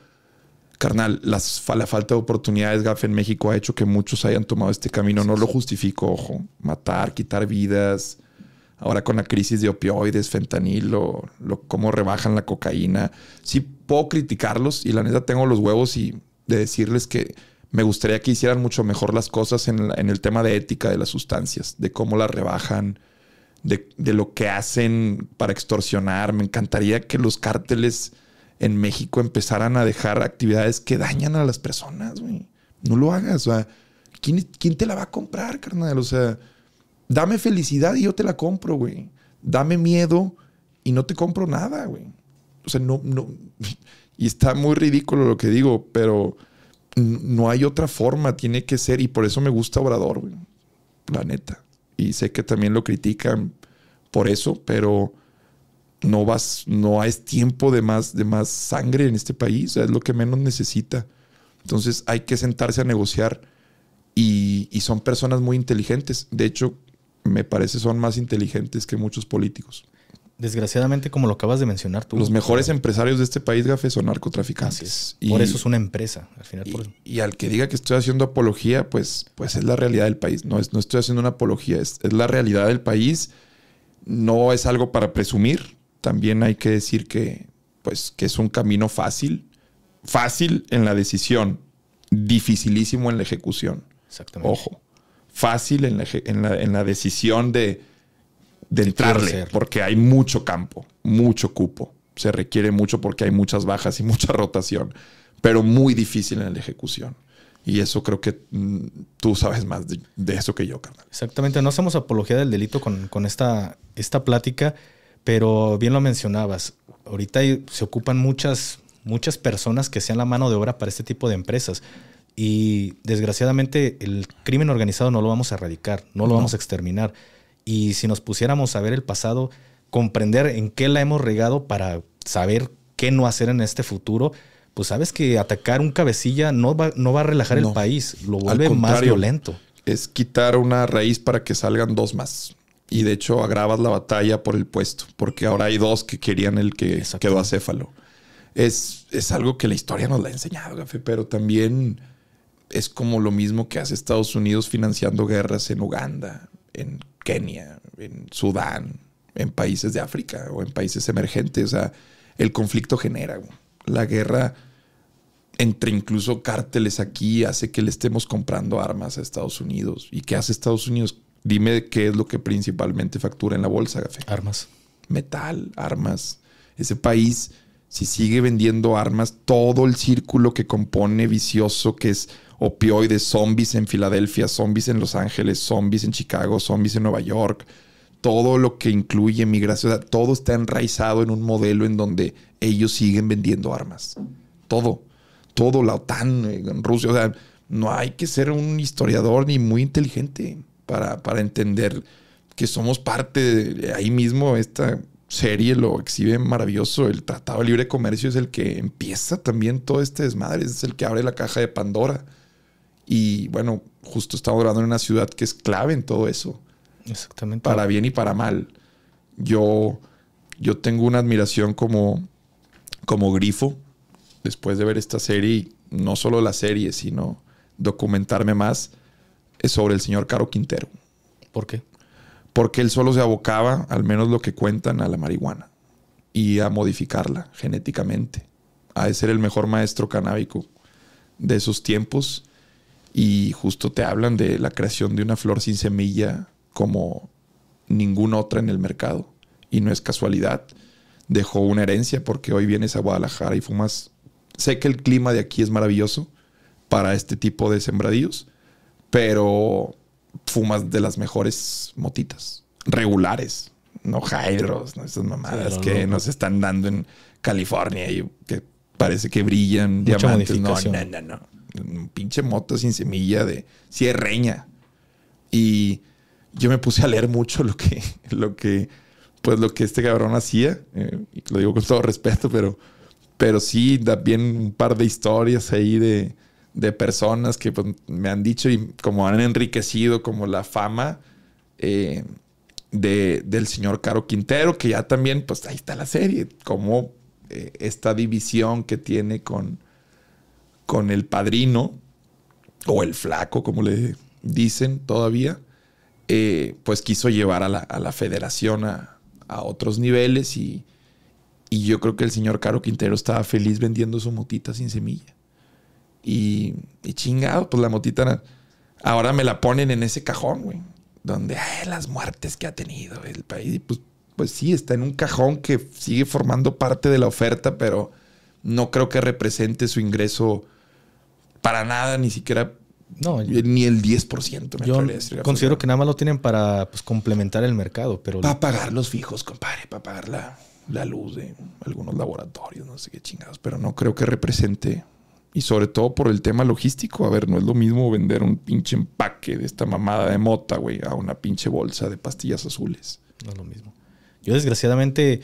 carnal, las, la falta de oportunidades, GAF en México ha hecho que muchos hayan tomado este camino. No lo justifico, ojo. Matar, quitar vidas, ahora con la crisis de opioides, fentanilo, lo, cómo rebajan la cocaína. Sí puedo criticarlos y la neta tengo los huevos y de decirles que me gustaría que hicieran mucho mejor las cosas en, el tema de ética de las sustancias, de cómo las rebajan, de, lo que hacen para extorsionar. Me encantaría que los cárteles en México empezaran a dejar actividades que dañan a las personas, güey. No lo hagas, o sea, ¿quién, ¿quién te la va a comprar, carnal? O sea, Dame felicidad y yo te la compro, güey. Dame miedo y no te compro nada, güey. O sea, no, no. Y está muy ridículo lo que digo, pero no hay otra forma, tiene que ser. Y por eso me gusta Obrador, güey. La neta. Y sé que también lo critican por eso, pero no vas, no es tiempo de más, de más sangre en este país, es lo que menos necesita. Entonces hay que sentarse a negociar y, son personas muy inteligentes. De hecho, me parece son más inteligentes que muchos políticos. Desgraciadamente, como lo acabas de mencionar Los mejores empresarios de este país, Gafe, son narcotraficantes. Y, por eso es una empresa, al final. Y, al que diga que estoy haciendo apología, pues, pues es la realidad del país. No, es, no estoy haciendo una apología, es, la realidad del país. No es algo para presumir. También hay que decir que, pues, que es un camino fácil. Fácil en la decisión, dificilísimo en la ejecución. Exactamente. Ojo fácil en la, decisión de, de entrarle, porque hay mucho campo, mucho cupo. Se requiere mucho porque hay muchas bajas y mucha rotación, pero muy difícil en la ejecución. Y eso creo que mm, tú sabes más de, eso que yo, carnal. Exactamente, no hacemos apología del delito con, esta, esta plática, pero bien lo mencionabas. Ahorita se ocupan muchas, muchas personas que sean la mano de obra para este tipo de empresas. Y desgraciadamente el crimen organizado no lo vamos a erradicar, no lo vamos a exterminar. Y si nos pusiéramos a ver el pasado, comprender en qué la hemos regado para saber qué no hacer en este futuro, pues sabes que atacar un cabecilla no va, no va a relajar el país, lo vuelve más violento. Es quitar una raíz para que salgan dos más. Y de hecho agravas la batalla por el puesto, porque ahora hay dos que querían el que quedó acéfalo. Es, es algo que la historia nos la ha enseñado, Gafe pero también es como lo mismo que hace Estados Unidos financiando guerras en Uganda, en Kenia, en Sudán, en países de África o en países emergentes. O sea, el conflicto genera la guerra entre incluso cárteles aquí hace que le estemos comprando armas a Estados Unidos. ¿Y qué hace Estados Unidos? Dime qué es lo que principalmente factura en la bolsa, Gafé. Armas. Metal, armas. Ese país, si sigue vendiendo armas, todo el círculo que compone vicioso, que es opioides, zombies en Filadelfia, zombies en Los Ángeles, zombies en Chicago, zombies en Nueva York, todo lo que incluye migración, todo está enraizado en un modelo en donde ellos siguen vendiendo armas. Todo, todo, la OTAN, eh, Rusia, o sea, no hay que ser un historiador ni muy inteligente para, para entender que somos parte de ahí mismo esta serie lo exhibe maravilloso. El Tratado de Libre Comercio es el que empieza también todo este desmadre, es el que abre la caja de Pandora. Y bueno, justo estamos hablando en una ciudad que es clave en todo eso. Exactamente. Para bien y para mal. Yo, yo tengo una admiración como, como grifo después de ver esta serie, y no solo la serie, sino documentarme más, sobre el señor Caro Quintero. ¿Por qué? Porque él solo se abocaba, al menos lo que cuentan, a la marihuana y a modificarla genéticamente, a ser el mejor maestro canábico de esos tiempos y justo te hablan de la creación de una flor sin semilla como ninguna otra en el mercado. Y no es casualidad. Dejó una herencia porque hoy vienes a Guadalajara y fumas. Sé que el clima de aquí es maravilloso para este tipo de sembradíos, pero fumas de las mejores motitas, regulares, no hydros, no esas mamadas que nos están dando en California y que parece que brillan diamantes. no, no, no un pinche moto sin semilla de cierreña. Y yo me puse a leer mucho lo que, lo que, pues lo que este cabrón hacía. Eh, lo digo con todo respeto, pero, pero sí, también un par de historias ahí de, personas que pues, me han dicho y como han enriquecido como la fama eh, del señor Caro Quintero, que ya también, pues ahí está la serie, como eh, esta división que tiene con con el padrino o el flaco, como le dicen todavía, eh, pues quiso llevar a la, federación a, otros niveles y, yo creo que el señor Caro Quintero estaba feliz vendiendo su motita sin semilla. Y, chingado, pues la motita ahora me la ponen en ese cajón, güey. Donde, ay, las muertes que ha tenido el país. Pues, pues sí, está en un cajón que sigue formando parte de la oferta, pero no creo que represente su ingreso para nada, ni siquiera no, eh, ni el 10%. yo considero que nada más lo tienen para pues, complementar el mercado. pero Para pagar los fijos, compadre, para pagar la, la, luz de algunos laboratorios, no sé qué chingados, pero no creo que represente. Y sobre todo por el tema logístico. A ver, no es lo mismo vender un pinche empaque de esta mamada de mota, güey, a una pinche bolsa de pastillas azules. No es lo mismo. Yo desgraciadamente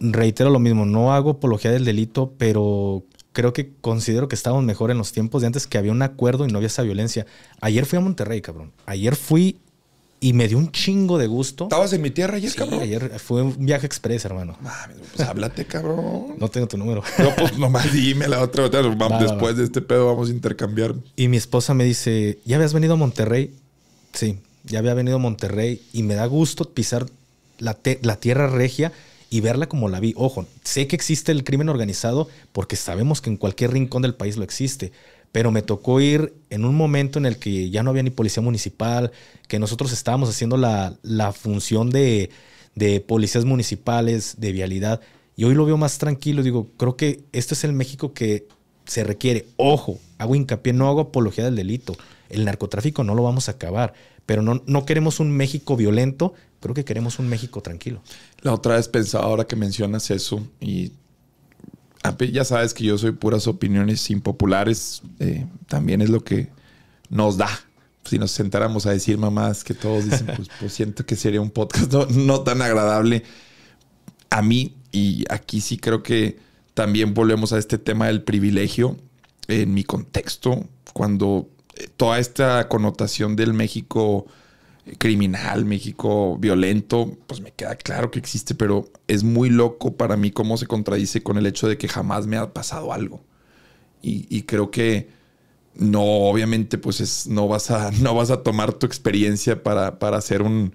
reitero lo mismo, no hago apología del delito, pero creo que considero que estábamos mejor en los tiempos de antes que había un acuerdo y no había esa violencia. Ayer fui a Monterrey, cabrón. Ayer fui y me dio un chingo de gusto. ¿Estabas en mi tierra ayer, cabrón? Ayer fue un viaje express, hermano. Mami, pues háblate, cabrón. No tengo tu número. No, pues nomás dime la otra. Vamos, después de este pedo vamos a intercambiar. Y mi esposa me dice: ¿Ya habías venido a Monterrey? Sí, ya había venido a Monterrey y me da gusto pisar la tierra regia y verla como la vi. Ojo, sé que existe el crimen organizado porque sabemos que en cualquier rincón del país lo existe, pero me tocó ir en un momento en el que ya no había ni policía municipal, que nosotros estábamos haciendo la, función de, policías municipales, de vialidad, y hoy lo veo más tranquilo. Digo, creo que este es el México que se requiere. Ojo, hago hincapié, no hago apología del delito. El narcotráfico no lo vamos a acabar, pero no, no queremos un México violento Creo que queremos un México tranquilo. La otra vez pensaba, ahora que mencionas eso, y ya sabes que yo soy puras opiniones impopulares, eh, también es lo que nos da. Si nos sentáramos a decir mamás que todos dicen, pues, pues, siento que sería un podcast no, tan agradable a mí. Y aquí sí creo que también volvemos a este tema del privilegio. En mi contexto, cuando eh, toda esta connotación del México criminal, México violento, pues me queda claro que existe, pero es muy loco para mí cómo se contradice con el hecho de que jamás me ha pasado algo. Y, creo que no, obviamente, pues es, no, vas a, no vas a tomar tu experiencia para, hacer un,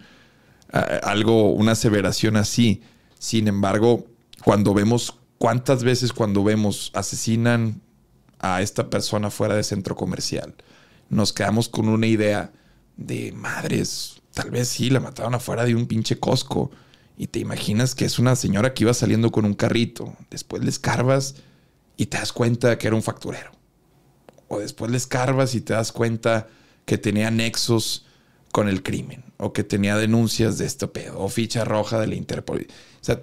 algo, una aseveración así. Sin embargo, cuando vemos, cuántas veces cuando vemos asesinan a esta persona fuera de centro comercial, nos quedamos con una idea de madres, tal vez sí, la mataron afuera de un pinche cosco, Y te imaginas que es una señora que iba saliendo con un carrito. Después le escarbas y te das cuenta que era un facturero. O después les escarbas y te das cuenta que tenía nexos con el crimen. O que tenía denuncias de este pedo. O ficha roja de la Interpol. O sea,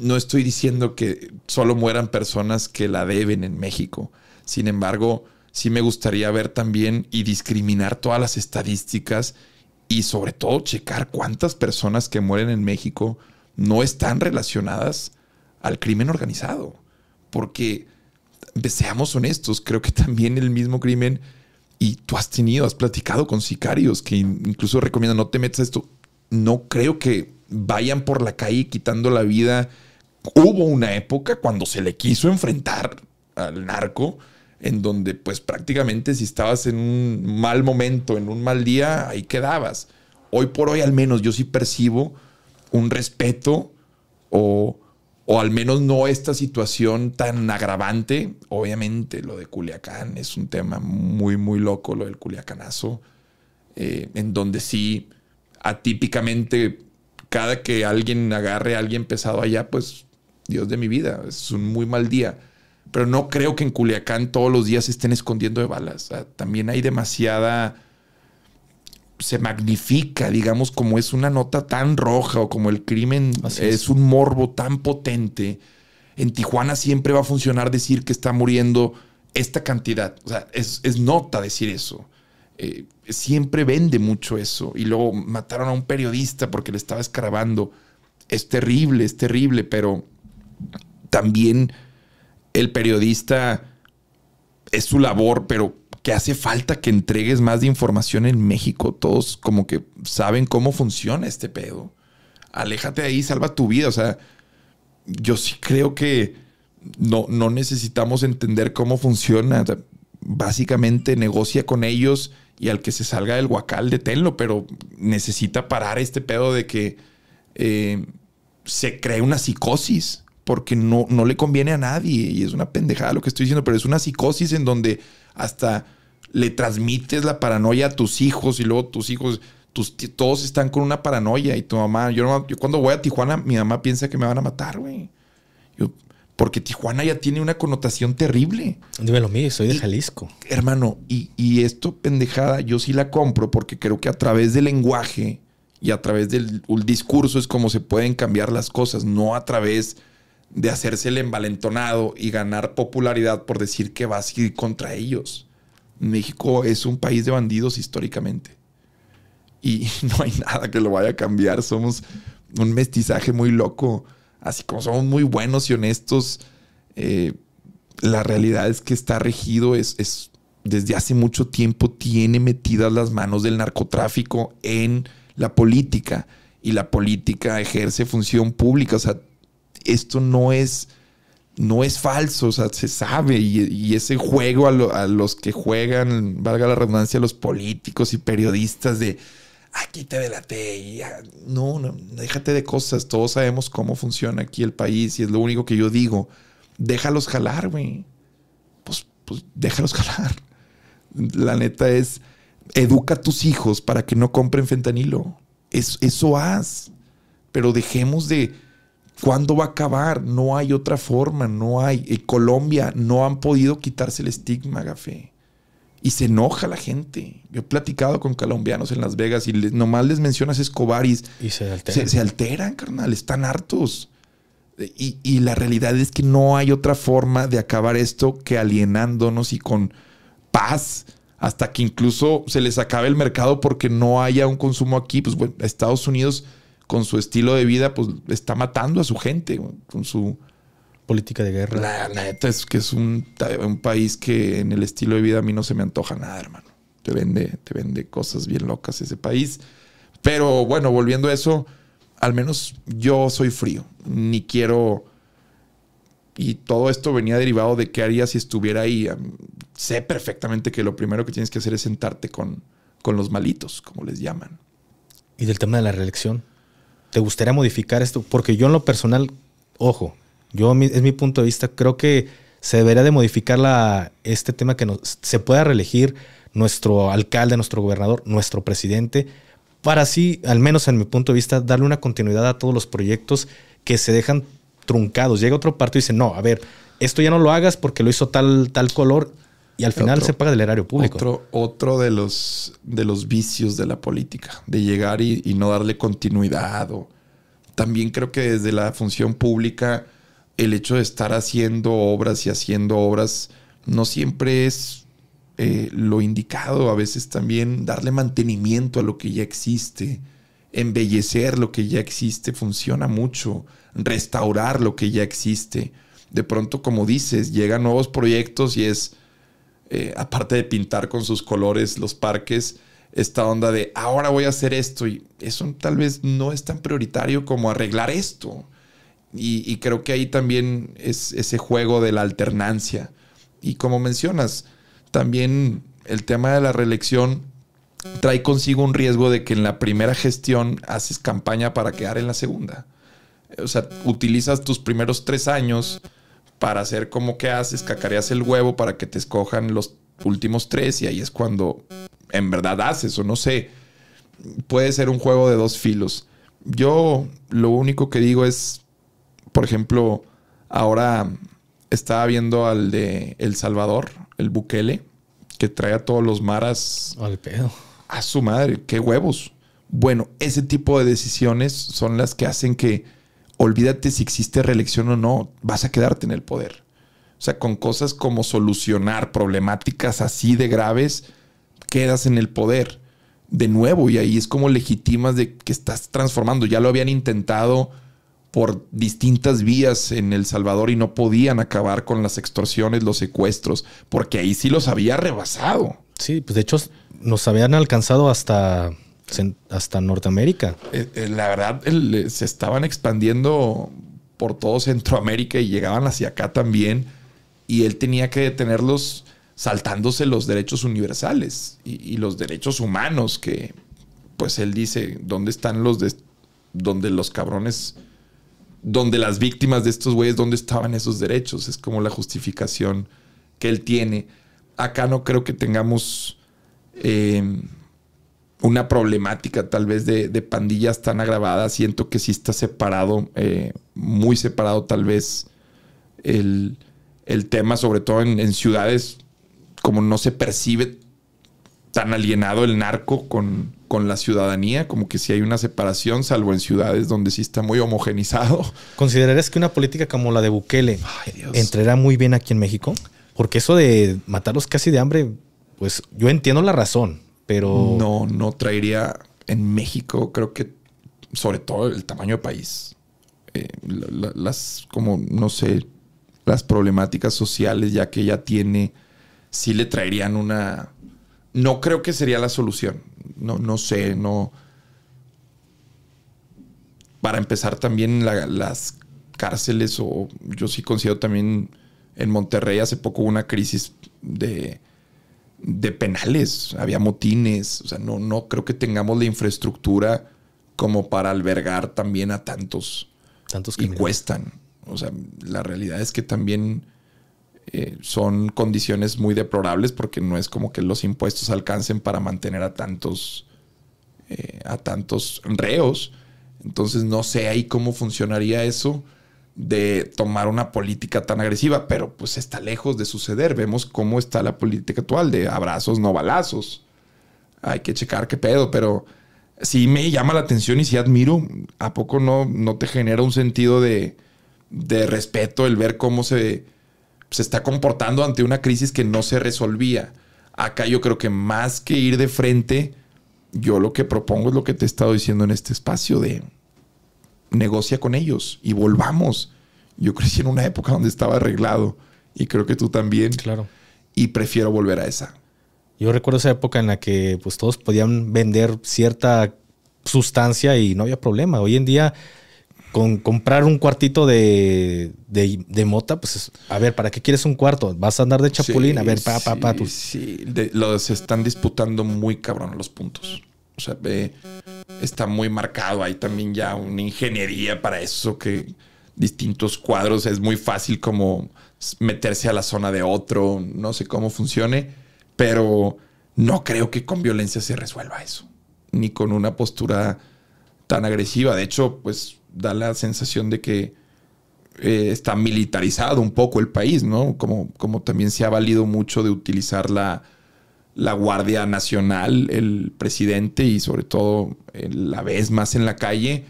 no estoy diciendo que solo mueran personas que la deben en México. Sin embargo, sí me gustaría ver también y discriminar todas las estadísticas y sobre todo checar cuántas personas que mueren en México no están relacionadas al crimen organizado. Porque, seamos honestos, creo que también el mismo crimen, y tú has tenido, has platicado con sicarios que incluso recomiendan, no te metas a esto, no creo que vayan por la calle quitando la vida. Hubo una época cuando se le quiso enfrentar al narco en donde pues prácticamente si estabas en un mal momento, en un mal día, ahí quedabas. Hoy por hoy al menos yo sí percibo un respeto o, al menos no esta situación tan agravante. Obviamente lo de Culiacán es un tema muy, muy loco, lo del Culiacanazo, eh, en donde sí atípicamente cada que alguien agarre a alguien pesado allá, pues Dios de mi vida, es un muy mal día pero no creo que en Culiacán todos los días se estén escondiendo de balas. también hay demasiada... Se magnifica, digamos, como es una nota tan roja o como el crimen es. un morbo tan potente. En Tijuana siempre va a funcionar decir que está muriendo esta cantidad. O sea, es, nota decir eso. Eh, siempre vende mucho eso. Y luego mataron a un periodista porque le estaba escarabando. Es terrible, es terrible, pero también el periodista es su labor, pero que hace falta que entregues más de información en México. Todos como que saben cómo funciona este pedo. Aléjate de ahí, salva tu vida. O sea, yo sí creo que no, necesitamos entender cómo funciona. básicamente negocia con ellos y al que se salga del guacal, deténlo, pero necesita parar este pedo de que eh, se cree una psicosis porque no, no le conviene a nadie y es una pendejada lo que estoy diciendo, pero es una psicosis en donde hasta le transmites la paranoia a tus hijos y luego tus hijos, tus, todos están con una paranoia y tu mamá, yo, yo cuando voy a Tijuana mi mamá piensa que me van a matar, güey. Porque Tijuana ya tiene una connotación terrible. Dime lo mío, soy de Jalisco. Hermano, y, y esto pendejada yo sí la compro porque creo que a través del lenguaje y a través del discurso es como se pueden cambiar las cosas, no a través de hacerse el envalentonado y ganar popularidad por decir que va a ir contra ellos. México es un país de bandidos históricamente. Y no hay nada que lo vaya a cambiar. Somos un mestizaje muy loco. Así como somos muy buenos y honestos, eh, la realidad es que está regido, es, desde hace mucho tiempo tiene metidas las manos del narcotráfico en la política. Y la política ejerce función pública. O sea, esto no es, no es falso, o sea, se sabe. Y, ese juego a, los que juegan, valga la redundancia, los políticos y periodistas de aquí te delaté ah, no, déjate de cosas. Todos sabemos cómo funciona aquí el país y es lo único que yo digo. Déjalos jalar, güey. Pues, pues déjalos jalar. La neta es, educa a tus hijos para que no compren fentanilo. eso haz. Pero dejemos de ¿Cuándo va a acabar? No hay otra forma, no hay. En eh, Colombia no han podido quitarse el estigma, Gafé. Y se enoja la gente. Yo he platicado con colombianos en Las Vegas y nomás les mencionas Escobaris, y, se, alteran. Se, alteran, carnal, están hartos. Eh, y, y la realidad es que no hay otra forma de acabar esto que alienándonos y con paz hasta que incluso se les acabe el mercado porque no haya un consumo aquí. Pues bueno, Estados Unidos con su estilo de vida, pues está matando a su gente, con su política de guerra. La neta es que es un, un, país que en el estilo de vida a mí no se me antoja nada, hermano. Te vende, te vende cosas bien locas ese país. Pero bueno, volviendo a eso, al menos yo soy frío. Ni quiero. Y todo esto venía derivado de qué haría si estuviera ahí. Sé perfectamente que lo primero que tienes que hacer es sentarte con, con los malitos, como les llaman. ¿Y del tema de la reelección? ¿te gustaría modificar esto? Porque yo en lo personal, ojo, yo es mi punto de vista, creo que se debería de modificar la, este tema que nos, se pueda reelegir nuestro alcalde, nuestro gobernador, nuestro presidente, para así, al menos en mi punto de vista, darle una continuidad a todos los proyectos que se dejan truncados. Llega otro partido y dice, no, a ver, esto ya no lo hagas porque lo hizo tal, tal color y al final se paga del erario público. Otro, de, los, de los vicios de la política, de llegar y, no darle continuidad. también creo que desde la función pública, el hecho de estar haciendo obras y haciendo obras no siempre es eh, lo indicado. A veces también darle mantenimiento a lo que ya existe, embellecer lo que ya existe funciona mucho, restaurar lo que ya existe. De pronto, como dices, llegan nuevos proyectos y es eh, aparte de pintar con sus colores los parques, esta onda de ahora voy a hacer esto y eso tal vez no es tan prioritario como arreglar esto. Y, y creo que ahí también es ese juego de la alternancia. Y como mencionas, también el tema de la reelección trae consigo un riesgo de que en la primera gestión haces campaña para quedar en la segunda. O sea, utilizas tus primeros tres años para hacer como que haces, cacareas el huevo para que te escojan los últimos tres y ahí es cuando en verdad haces o no sé. Puede ser un juego de dos filos. Yo lo único que digo es, por ejemplo, ahora estaba viendo al de El Salvador, el Bukele, que trae a todos los maras. Al pedo. A su madre, qué huevos. Bueno, ese tipo de decisiones son las que hacen que olvídate si existe reelección o no, vas a quedarte en el poder. O sea, con cosas como solucionar problemáticas así de graves, quedas en el poder de nuevo y ahí es como legitimas de que estás transformando. Ya lo habían intentado por distintas vías en El Salvador y no podían acabar con las extorsiones, los secuestros, porque ahí sí los había rebasado. Sí, pues de hecho nos habían alcanzado hasta hasta Norteamérica. Eh, eh, la verdad, eh, se estaban expandiendo por todo Centroamérica y llegaban hacia acá también. Y él tenía que detenerlos saltándose los derechos universales y, los derechos humanos que, pues él dice, ¿dónde están los de, donde los cabrones, donde las víctimas de estos güeyes, dónde estaban esos derechos? Es como la justificación que él tiene. Acá no creo que tengamos una problemática tal vez de, pandillas tan agravada. Siento que sí está separado, eh, muy separado tal vez el, tema, sobre todo en, ciudades como no se percibe tan alienado el narco con, con la ciudadanía, como que si sí hay una separación, salvo en ciudades donde sí está muy homogenizado. ¿Considerarías que una política como la de Bukele entrará muy bien aquí en México? Porque eso de matarlos casi de hambre, pues yo entiendo la razón pero no, no traería en México, creo que sobre todo el tamaño de país, eh, las como, no sé, las problemáticas sociales ya que ya tiene, sí le traerían una... No creo que sería la solución, no, no sé, no... Para empezar también las cárceles o yo sí considero también en Monterrey hace poco una crisis de de penales, había motines, o sea, no, no creo que tengamos la infraestructura como para albergar también a tantos, tantos que cuestan. O sea, la realidad es que también eh, son condiciones muy deplorables porque no es como que los impuestos alcancen para mantener a tantos, eh, a tantos reos. Entonces no sé ahí cómo funcionaría eso de tomar una política tan agresiva, pero pues está lejos de suceder. Vemos cómo está la política actual de abrazos, no balazos. Hay que checar qué pedo, pero sí me llama la atención y sí admiro. ¿A poco no, no te genera un sentido de, de respeto el ver cómo se, se está comportando ante una crisis que no se resolvía? Acá yo creo que más que ir de frente, yo lo que propongo es lo que te he estado diciendo en este espacio de negocia con ellos y volvamos. Yo crecí en una época donde estaba arreglado y creo que tú también. Claro. Y prefiero volver a esa. Yo recuerdo esa época en la que pues todos podían vender cierta sustancia y no había problema. Hoy en día con comprar un cuartito de, mota, pues a ver, ¿para qué quieres un cuarto? ¿Vas a andar de chapulín? a ver, pa, pa, pa. Tú. Sí, los están disputando muy cabrón los puntos. O sea, está muy marcado. Hay también ya una ingeniería para eso que distintos cuadros es muy fácil como meterse a la zona de otro. No sé cómo funcione, pero no creo que con violencia se resuelva eso, ni con una postura tan agresiva. De hecho, pues da la sensación de que eh, está militarizado un poco el país, ¿no? Como, como también se ha valido mucho de utilizar la la Guardia Nacional, el presidente y sobre todo eh, la vez más en la calle.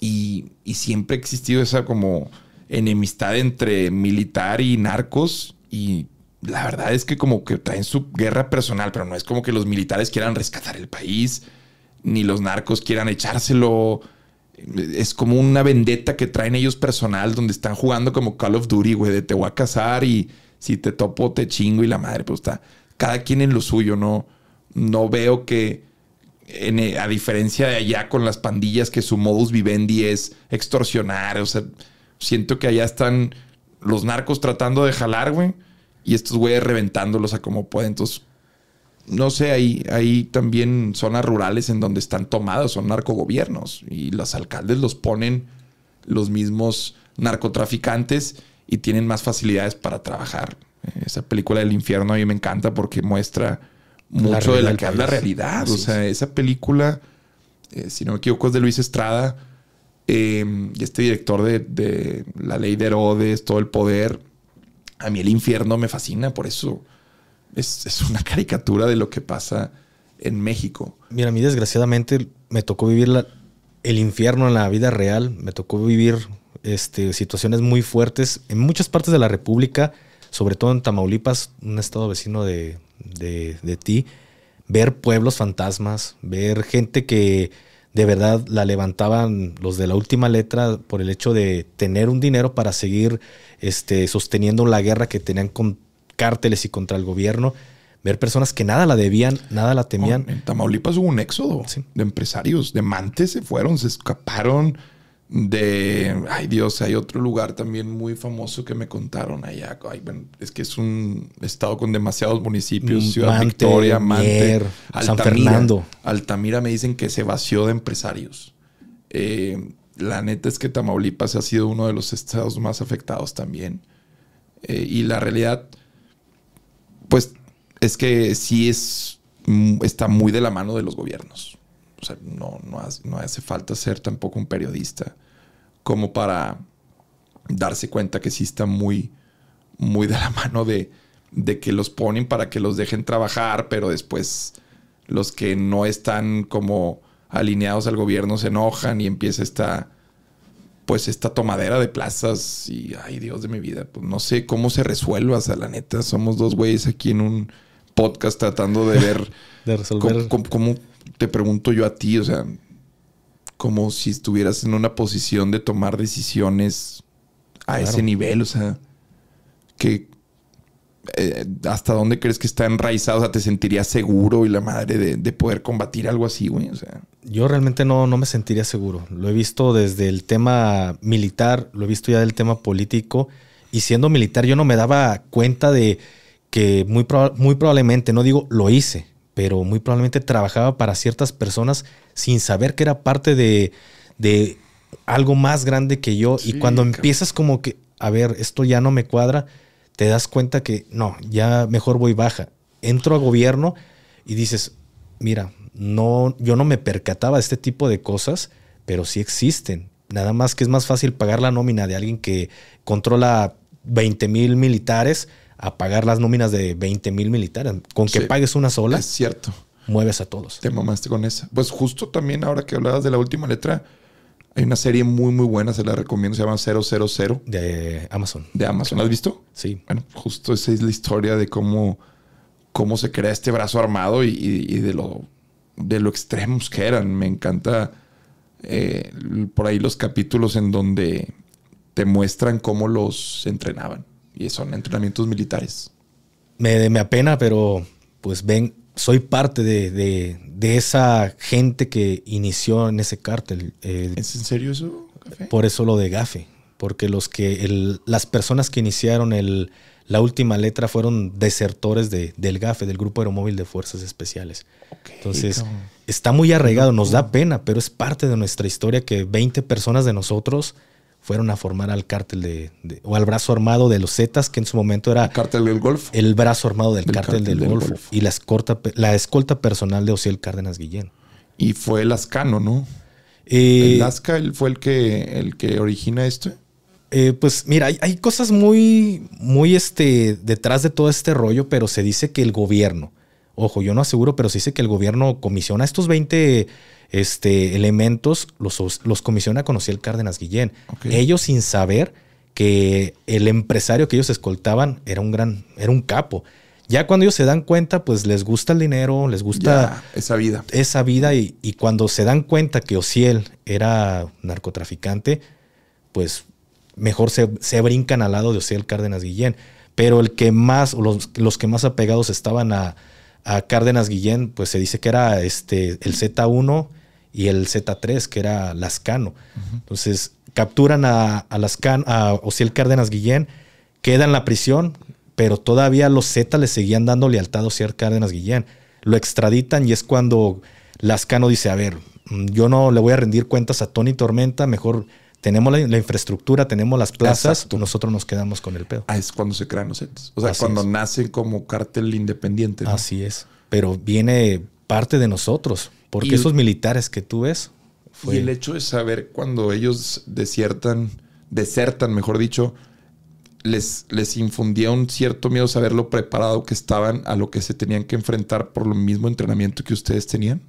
Y, siempre ha existido esa como enemistad entre militar y narcos. Y la verdad es que como que traen su guerra personal, pero no es como que los militares quieran rescatar el país, ni los narcos quieran echárselo. Es como una vendetta que traen ellos personal, donde están jugando como Call of Duty, güey, de te voy a casar y si te topo te chingo y la madre, pues está cada quien en lo suyo, no, no veo que, eh, a diferencia de allá con las pandillas que su modus vivendi es extorsionar, o sea, siento que allá están los narcos tratando de jalar, güey, y estos güeyes reventándolos a como pueden, entonces... No sé, hay ahí también zonas rurales en donde están tomadas, son narcogobiernos y los alcaldes los ponen los mismos narcotraficantes y tienen más facilidades para trabajar. Eh, esa película del infierno a mí me encanta porque muestra mucho de la que habla pues. realidad. o sea, esa película, eh, si no me equivoco, es de Luis Estrada em, y este director de, La Ley de Herodes, Todo el Poder. A mí el infierno me fascina por eso. Es, una caricatura de lo que pasa en México. Mira, a mí desgraciadamente me tocó vivir el infierno en la vida real. Me tocó vivir este, situaciones muy fuertes en muchas partes de la República, sobre todo en Tamaulipas, un estado vecino de, ti, ver pueblos fantasmas, ver gente que de verdad la levantaban los de la última letra por el hecho de tener un dinero para seguir este, sosteniendo la guerra que tenían con cárteles y contra el gobierno. Ver personas que nada la debían, nada la temían. En Tamaulipas hubo un éxodo de empresarios, de mantes se fueron, se escaparon de, ay Dios, hay otro lugar también muy famoso que me contaron allá. es que es un estado con demasiados municipios, mm, Ciudad Victoria, Mante, San Fernando. Altamira me dicen que se vació de empresarios. Eh, la neta es que Tamaulipas ha sido uno de los estados más afectados también. Eh, y la realidad, pues, es que sí es, mm, está muy de la mano de los gobiernos sea, no, no, hace, falta ser tampoco un periodista como para darse cuenta que sí está muy, muy de la mano de, de que los ponen para que los dejen trabajar, pero después los que no están como alineados al gobierno se enojan y empieza esta pues esta tomadera de plazas y ay Dios de mi vida, pues no sé cómo se resuelva, o sea, la neta somos dos güeyes aquí en un podcast tratando de ver resolver cómo, te pregunto yo a ti, o sea, como si estuvieras en una posición de tomar decisiones a ese nivel, o sea, que eh, hasta dónde crees que está enraizado, o sea, te sentirías seguro y la madre de, poder combatir algo así, güey, o sea. Yo realmente no, no me sentiría seguro. Lo he visto desde el tema militar, lo he visto ya del tema político, y siendo militar yo no me daba cuenta de que muy, muy probablemente, no digo lo hice, pero muy probablemente trabajaba para ciertas personas sin saber que era parte de, algo más grande que yo. y cuando empiezas como que, a ver, esto ya no me cuadra, te das cuenta que no, ya mejor voy baja. Entro a gobierno y dices, mira, no, yo no me percataba de este tipo de cosas, pero sí existen. Nada más que es más fácil pagar la nómina de alguien que controla 20 mil militares a pagar las nóminas de 20 mil militares. Con que pagues una sola. Es cierto. Mueves a todos. Te mamaste con esa. Pues justo también ahora que hablabas de la última letra, hay una serie muy, muy buena, se la recomiendo, se llama 000. De Amazon. De Amazon. has visto? Sí. Bueno, justo esa es la historia de cómo, cómo se crea este brazo armado y, de, lo, de lo extremos que eran. Me encanta eh, por ahí los capítulos en donde te muestran cómo los entrenaban y son entrenamientos militares. Me, me apena, pero pues ven, soy parte de, esa gente que inició en ese cártel. ¿Es en serio eso? Por eso lo de Gafe, porque los que las personas que iniciaron el, la última letra fueron desertores del GAFE, del Grupo Aeromóvil de Fuerzas Especiales. Entonces, está muy arraigado, nos da pena, pero es parte de nuestra historia que 20 personas de nosotros fueron a formar al cártel de, o al brazo armado de los Zetas, que en su momento era... El cártel del Golfo. El brazo armado del, cártel, del, Golfo, Y la escolta, la escolta personal de Osiel Cárdenas Guillén. Y fue el ¿no? Eh, ¿El Asca fue el que, el que origina esto? Eh, pues mira, hay, cosas muy, muy este, detrás de todo este rollo, pero se dice que el gobierno, ojo, yo no aseguro, pero se dice que el gobierno comisiona estos 20 este, elementos los, los comisiona con Ociel Cárdenas Guillén. Ellos sin saber que el empresario que ellos escoltaban era un gran, era un capo. Ya cuando ellos se dan cuenta, pues les gusta el dinero, les gusta esa vida. Esa vida y, y, cuando se dan cuenta que Ociel era narcotraficante, pues mejor se, brincan al lado de Ociel Cárdenas Guillén. Pero el que más, los, los que más apegados estaban a, a Cárdenas Guillén, pues se dice que era este, el Z1 y el Z3, que era Lascano. Entonces capturan a, a, Ociel Cárdenas Guillén, queda en la prisión, pero todavía los Z le seguían dando lealtad a Ociel Cárdenas Guillén. Lo extraditan y es cuando Lascano dice, a ver, mm, yo no le voy a rendir cuentas a Tony Tormenta, mejor tenemos la, infraestructura, tenemos las plazas, nosotros nos quedamos con el pedo. Ah, es cuando se crean los entes. O sea, cuando nacen como cártel independiente. Así es. Pero viene parte de nosotros, porque esos militares que tú ves. Y el hecho de saber cuando ellos desiertan, desertan, mejor dicho, les, les infundía un cierto miedo saber lo preparado que estaban a lo que se tenían que enfrentar por lo mismo entrenamiento que ustedes tenían.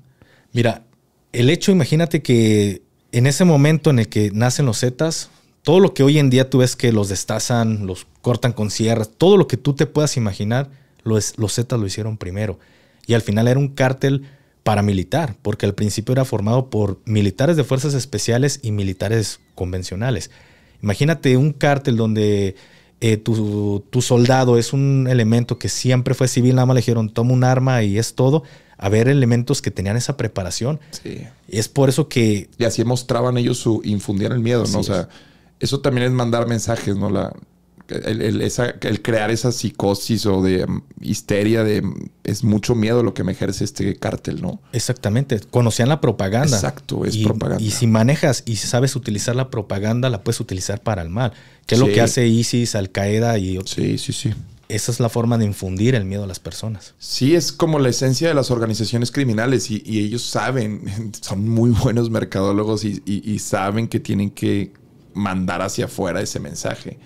Mira, el hecho, imagínate que en ese momento en el que nacen los Zetas, todo lo que hoy en día tú ves que los destazan, los cortan con sierras, todo lo que tú te puedas imaginar, los, los Zetas lo hicieron primero. Y al final era un cártel paramilitar, porque al principio era formado por militares de fuerzas especiales y militares convencionales. Imagínate un cártel donde eh, tu, soldado es un elemento que siempre fue civil, nada más le dijeron, toma un arma y es todo. a ver elementos que tenían esa preparación. Sí. Es por eso que... Y así mostraban ellos su... infundían el miedo, ¿no? O sea, eso también es mandar mensajes, ¿no? La, el, el, crear esa psicosis o de mm, histeria de mm, es mucho miedo lo que me ejerce este cártel, ¿no? Exactamente. Conocían la propaganda. Exacto, es propaganda. Y si manejas y sabes utilizar la propaganda, la puedes utilizar para el mal. Que es lo que hace ISIS, Al Qaeda y Sí, sí, sí. Esa es la forma de infundir el miedo a las personas. Sí, es como la esencia de las organizaciones criminales y, ellos saben, son muy buenos mercadólogos y saben que tienen que mandar hacia afuera ese mensaje.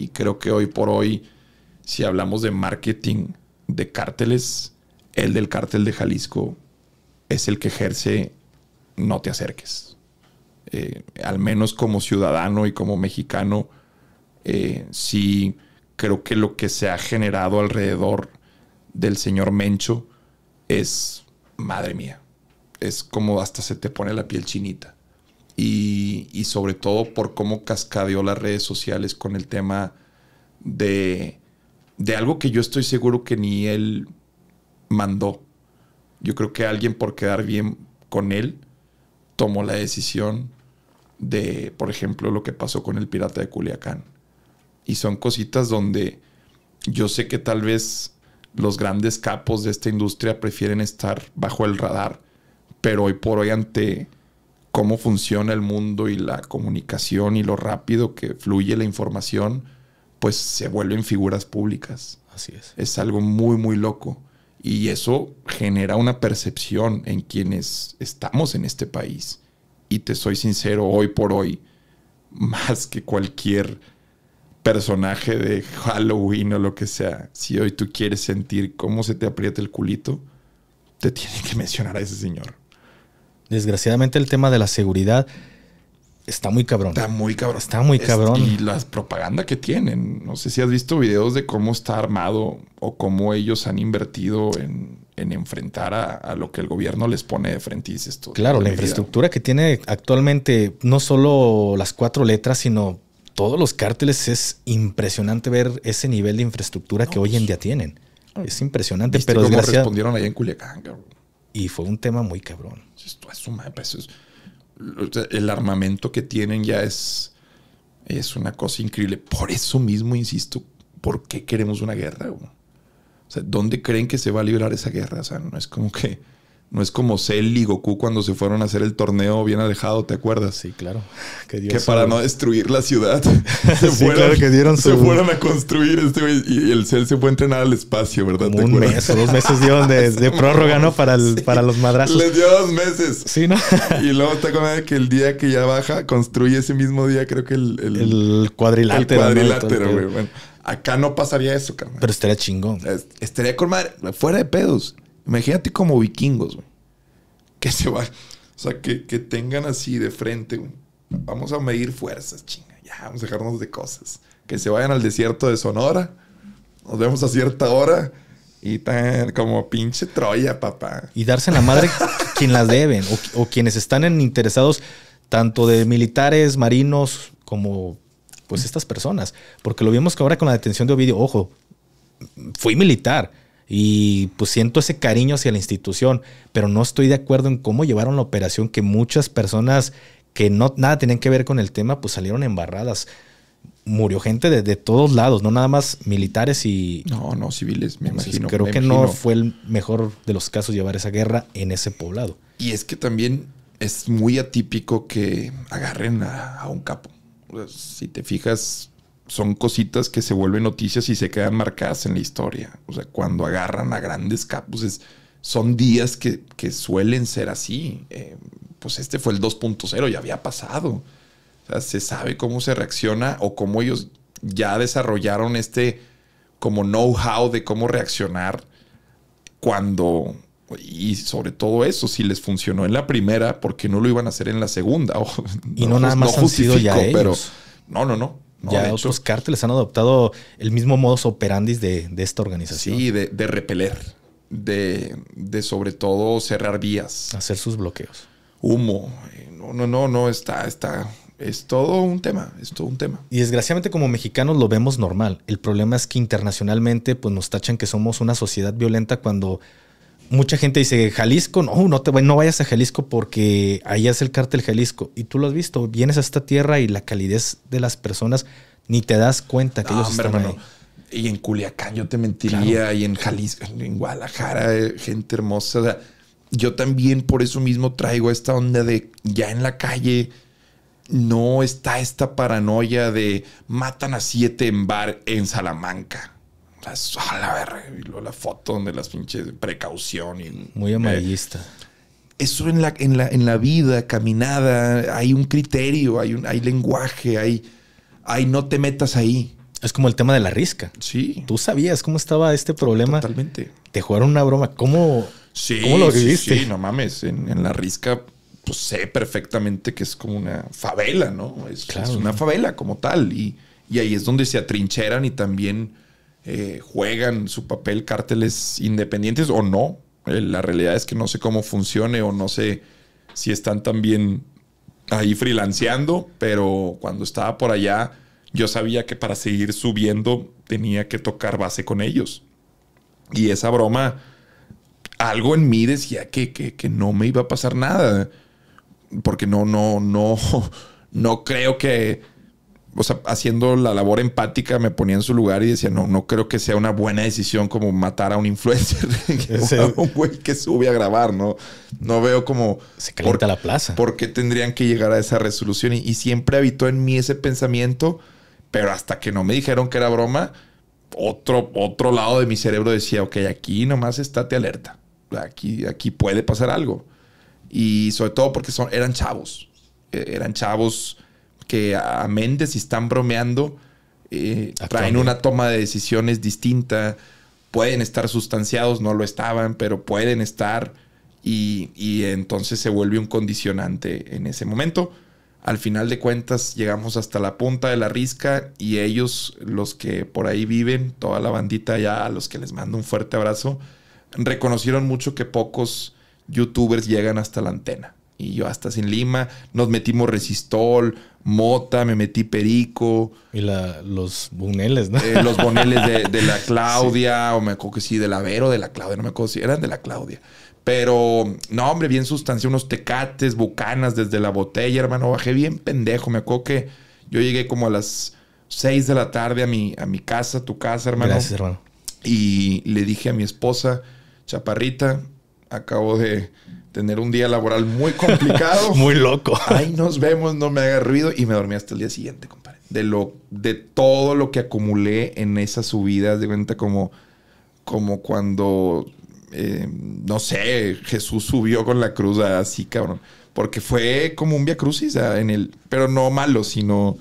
Y creo que hoy por hoy, si hablamos de marketing de cárteles, el del cártel de Jalisco es el que ejerce no te acerques. Eh, al menos como ciudadano y como mexicano, eh, sí creo que lo que se ha generado alrededor del señor Mencho es, madre mía, es como hasta se te pone la piel chinita y, sobre todo por cómo cascadeó las redes sociales con el tema de, de algo que yo estoy seguro que ni él mandó. Yo creo que alguien por quedar bien con él tomó la decisión de, por ejemplo, lo que pasó con el pirata de Culiacán. Y son cositas donde yo sé que tal vez los grandes capos de esta industria prefieren estar bajo el radar, pero hoy por hoy ante cómo funciona el mundo y la comunicación y lo rápido que fluye la información, pues se vuelven figuras públicas. Así es. Es algo muy, muy loco. Y eso genera una percepción en quienes estamos en este país. Y te soy sincero, hoy por hoy, más que cualquier personaje de Halloween o lo que sea, si hoy tú quieres sentir cómo se te aprieta el culito, te tienen que mencionar a ese señor desgraciadamente el tema de la seguridad está muy cabrón. Está muy cabrón. Está muy cabrón. y la propaganda que tienen. No sé si has visto videos de cómo está armado o cómo ellos han invertido en, enfrentar a, lo que el gobierno les pone de frente. Y claro, la infraestructura que tiene actualmente, no solo las cuatro letras, sino todos los cárteles, es impresionante ver ese nivel de infraestructura que hoy en pues, día tienen. Es impresionante, pero cómo respondieron ahí en Culiacán, cabrón? Y fue un tema muy cabrón. el armamento que tienen ya es, es una cosa increíble. Por eso mismo insisto, ¿por qué queremos una guerra? sea, ¿dónde creen que se va a librar esa guerra? O sea, no es como que no es como Cell y Goku cuando se fueron a hacer el torneo bien alejado, ¿te acuerdas? Sí, claro. Que, para no destruir la ciudad se, fueron, que dieron se fueron a construir este y el Cell se fue a entrenar al espacio, ¿verdad? un mes dos meses dieron de, prórroga, ¿no? Para, para los madrazos. Les dio dos meses. Sí, ¿no? y luego está con que el día que ya baja, construye ese mismo día, creo que el... El, cuadrilátero. El cuadrilátero, güey. Bueno, acá no pasaría eso, cabrón. Pero estaría chingón. Estaría con madre, fuera de pedos. Imagínate como vikingos, güey. Que se van. O sea, que, tengan así de frente, güey. Vamos a medir fuerzas, chinga. Ya, vamos a dejarnos de cosas. Que se vayan al desierto de Sonora. Nos vemos a cierta hora. Y tan como pinche Troya, papá. Y darse la madre quien las deben. O, quienes están interesados, tanto de militares, marinos, como pues estas personas. Porque lo vimos que ahora con la detención de Ovidio, ojo, fui militar y pues siento ese cariño hacia la institución, pero no estoy de acuerdo en cómo llevaron la operación que muchas personas que no nada tenían que ver con el tema, pues salieron embarradas. Murió gente de, todos lados, no nada más militares y... No, no, civiles, me imagino. Creo que no fue el mejor de los casos llevar esa guerra en ese poblado. Y es que también es muy atípico que agarren a, un capo. si te fijas, son cositas que se vuelven noticias y se quedan marcadas en la historia. O sea, cuando agarran a grandes capos, son días que, suelen ser así. Eh, pues este fue el 2.0, ya había pasado. O sea, se sabe cómo se reacciona o cómo ellos ya desarrollaron este como know-how de cómo reaccionar cuando, y sobre todo eso, si les funcionó en la primera, porque no lo iban a hacer en la segunda? y no, nada pues más ya no, no, no ya otros cárteles han adoptado el mismo modus operandi de, esta organización. Sí, de, repeler, de, sobre todo cerrar vías. Hacer sus bloqueos. Humo. Eh, no, no, no, no, está, está. Es todo un tema, es todo un tema. Y desgraciadamente como mexicanos lo vemos normal. El problema es que internacionalmente pues nos tachan que somos una sociedad violenta cuando mucha gente dice, Jalisco, no, no, te, no vayas a Jalisco porque ahí es el cártel Jalisco. Y tú lo has visto, vienes a esta tierra y la calidez de las personas, ni te das cuenta que ellos están ahí. Y en Culiacán yo te mentiría, y en Jalisco, en Guadalajara, eh, gente hermosa. yo también por eso mismo traigo esta onda de ya en la calle no está esta paranoia de matan a siete en bar en Salamanca. a la la foto donde las pinches precaución y... Muy eh, amarillista. eso en la, la, en la vida, caminada, hay un criterio, hay, un, hay lenguaje, hay, hay no te metas ahí. Es como el tema de la risca. Sí. Tú sabías cómo estaba este problema. Totalmente. Te jugaron una broma. ¿Cómo, lo viviste? Sí, no mames. En, la risca, pues sé perfectamente que es como una favela, ¿no? Es, es una favela como tal. Y, y ahí es donde se atrincheran y también eh, juegan su papel cárteles independientes o no. Eh, la realidad es que no sé cómo funcione o no sé si están también ahí freelanceando, pero cuando estaba por allá yo sabía que para seguir subiendo tenía que tocar base con ellos. Y esa broma, algo en mí decía que, que, que no me iba a pasar nada, porque no, no, no, no creo que o sea, haciendo la labor empática, me ponía en su lugar y decía, no, no creo que sea una buena decisión como matar a un influencer, un güey que sube a grabar, ¿no? No veo como... Se calienta la plaza. ¿Por qué tendrían que llegar a esa resolución? Y, siempre habitó en mí ese pensamiento, pero hasta que no me dijeron que era broma, otro, otro lado de mi cerebro decía, ok, aquí nomás estate alerta, aquí, aquí puede pasar algo. Y sobre todo porque son, eran chavos, e, eran chavos que a Méndez, si están bromeando, eh, traen una toma de decisiones distinta, pueden estar sustanciados, no lo estaban, pero pueden estar y, y entonces se vuelve un condicionante en ese momento. Al final de cuentas llegamos hasta la punta de la risca y ellos, los que por ahí viven, toda la bandita ya, a los que les mando un fuerte abrazo, reconocieron mucho que pocos youtubers llegan hasta la antena. Y yo hasta sin Lima, nos metimos resistol, mota, me metí perico. Y la, los buneles, ¿no? Eh, los boneles de, la Claudia, o me acuerdo que sí, de la Vero, de la Claudia, no me acuerdo si eran de la Claudia. Pero, no, hombre, bien sustancia, unos tecates, bucanas desde la botella, hermano. Bajé bien pendejo. Me acuerdo que yo llegué como a las 6 de la tarde a mi, a mi casa, tu casa, hermano. Gracias, hermano. Y le dije a mi esposa, chaparrita, acabo de tener un día laboral muy complicado. muy loco. Ahí nos vemos, no me haga ruido. Y me dormí hasta el día siguiente, compadre. De, lo, de todo lo que acumulé en esas subidas, de cuenta como, como cuando, eh, no sé, Jesús subió con la cruz así, cabrón. Porque fue como un via crucis, en el, pero no malo, sino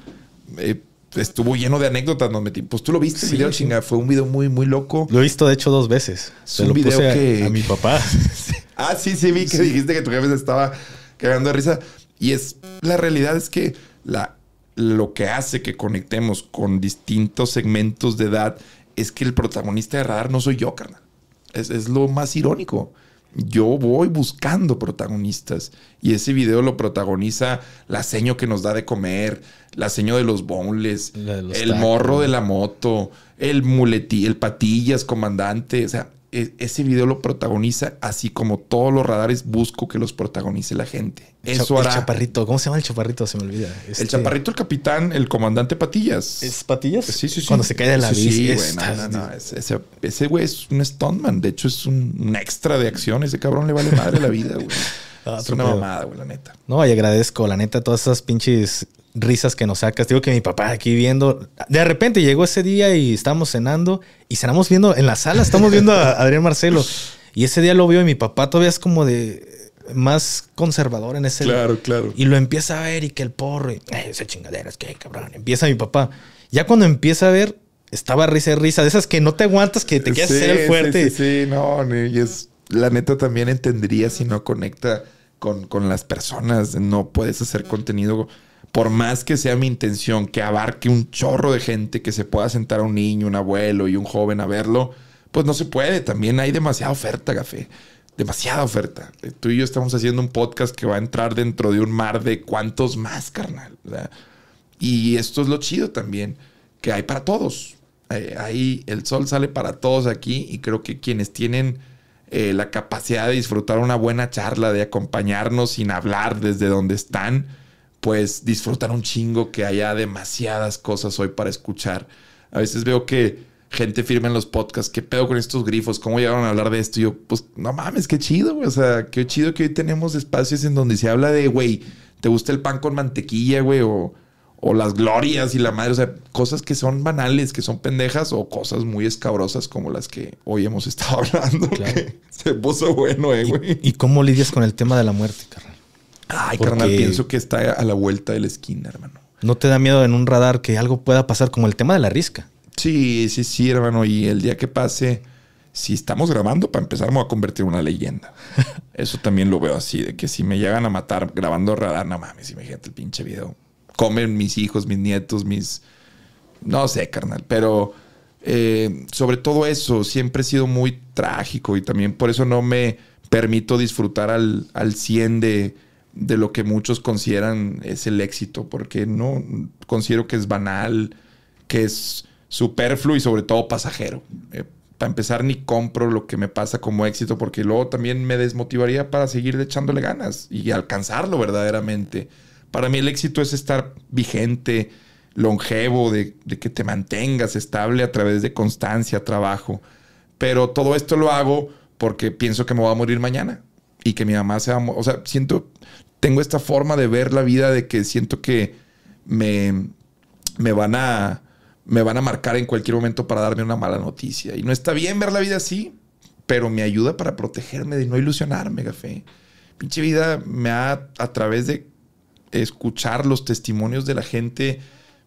eh, estuvo lleno de anécdotas, nos metí. Pues tú lo viste, el video, chinga. Fue un video muy, muy loco. Lo he visto, de hecho, dos veces. un video que... a, mi papá. ah, sí, sí, vi que dijiste que tu jefe se estaba cagando de risa. Y es, la realidad es que la, lo que hace que conectemos con distintos segmentos de edad es que el protagonista de Radar no soy yo, carnal. Es, es lo más irónico yo voy buscando protagonistas y ese video lo protagoniza la seño que nos da de comer, la seño de los bonles, el morro de la moto, el muletí, el patillas comandante, o sea, e, ese video lo protagoniza así como todos los radares busco que los protagonice la gente. Eso el El chaparrito, ¿cómo se llama el chaparrito? Se me olvida. El este chaparrito, el capitán, el comandante Patillas. ¿Es Patillas? Sí, sí, sí. Cuando se cae de la bici. Sí, no, Ese, güey es un stuntman. De hecho, es un, extra de acción. Ese cabrón le vale madre la vida, güey. Ah, es una mamada, güey, la neta. No, y agradezco, la neta, todas esas pinches risas que nos sacas. Digo que mi papá aquí viendo, de repente llegó ese día y estábamos cenando y cenamos viendo en la sala, estamos viendo a Adrián Marcelo. Y ese día lo vio y mi papá todavía es como de más conservador en ese Claro, claro. Y lo empieza a ver y que el porro, y, ese chingadera es que cabrón, empieza mi papá. Ya cuando empieza a ver, estaba risa y risa, de esas que no te aguantas, que te quieres ser hacer fuerte. Sí, sí, no, y es, la neta también entendería si no conecta con, con las personas, no puedes hacer contenido por más que sea mi intención que abarque un chorro de gente, que se pueda sentar a un niño, un abuelo y un joven a verlo, pues no se puede. También hay demasiada oferta, café. Demasiada oferta. Eh, tú y yo estamos haciendo un podcast que va a entrar dentro de un mar de cuantos más, carnal. Y esto es lo chido también, que hay para todos. Eh, ahí el sol sale para todos aquí y creo que quienes tienen eh, la capacidad de disfrutar una buena charla, de acompañarnos sin hablar desde donde están, pues disfrutar un chingo que haya demasiadas cosas hoy para escuchar. A veces veo que gente firma en los podcasts, ¿qué pedo con estos grifos? ¿Cómo llegaron a hablar de esto? Y yo, pues no mames, qué chido, güey. O sea, qué chido que hoy tenemos espacios en donde se habla de, güey, ¿te gusta el pan con mantequilla, güey? O, o las glorias y la madre, o sea, cosas que son banales, que son pendejas o cosas muy escabrosas como las que hoy hemos estado hablando. Claro. se puso bueno, eh, güey. ¿Y, ¿Y cómo lidias con el tema de la muerte, carnal? Ay, carnal, pienso que está a la vuelta de la esquina, hermano. ¿No te da miedo en un radar que algo pueda pasar como el tema de la risca? Sí, sí, sí, hermano. Y el día que pase, si estamos grabando, para empezar, me voy a convertir en una leyenda. Eso también lo veo así, de que si me llegan a matar grabando radar, no mames, imagínate el pinche video. Comen mis hijos, mis nietos, mis... No sé, carnal, pero eh, sobre todo eso, siempre he sido muy trágico y también por eso no me permito disfrutar al, al 100 de de lo que muchos consideran es el éxito, porque no considero que es banal, que es superfluo y sobre todo pasajero. Eh, para empezar, ni compro lo que me pasa como éxito, porque luego también me desmotivaría para seguir echándole ganas y alcanzarlo verdaderamente. Para mí el éxito es estar vigente, longevo, de, que te mantengas estable a través de constancia, trabajo. Pero todo esto lo hago porque pienso que me voy a morir mañana y que mi mamá se va O sea, siento, tengo esta forma de ver la vida de que siento que me, me van a me van a marcar en cualquier momento para darme una mala noticia. Y no está bien ver la vida así, pero me ayuda para protegerme de no ilusionarme, café. Pinche vida me ha, a través de escuchar los testimonios de la gente,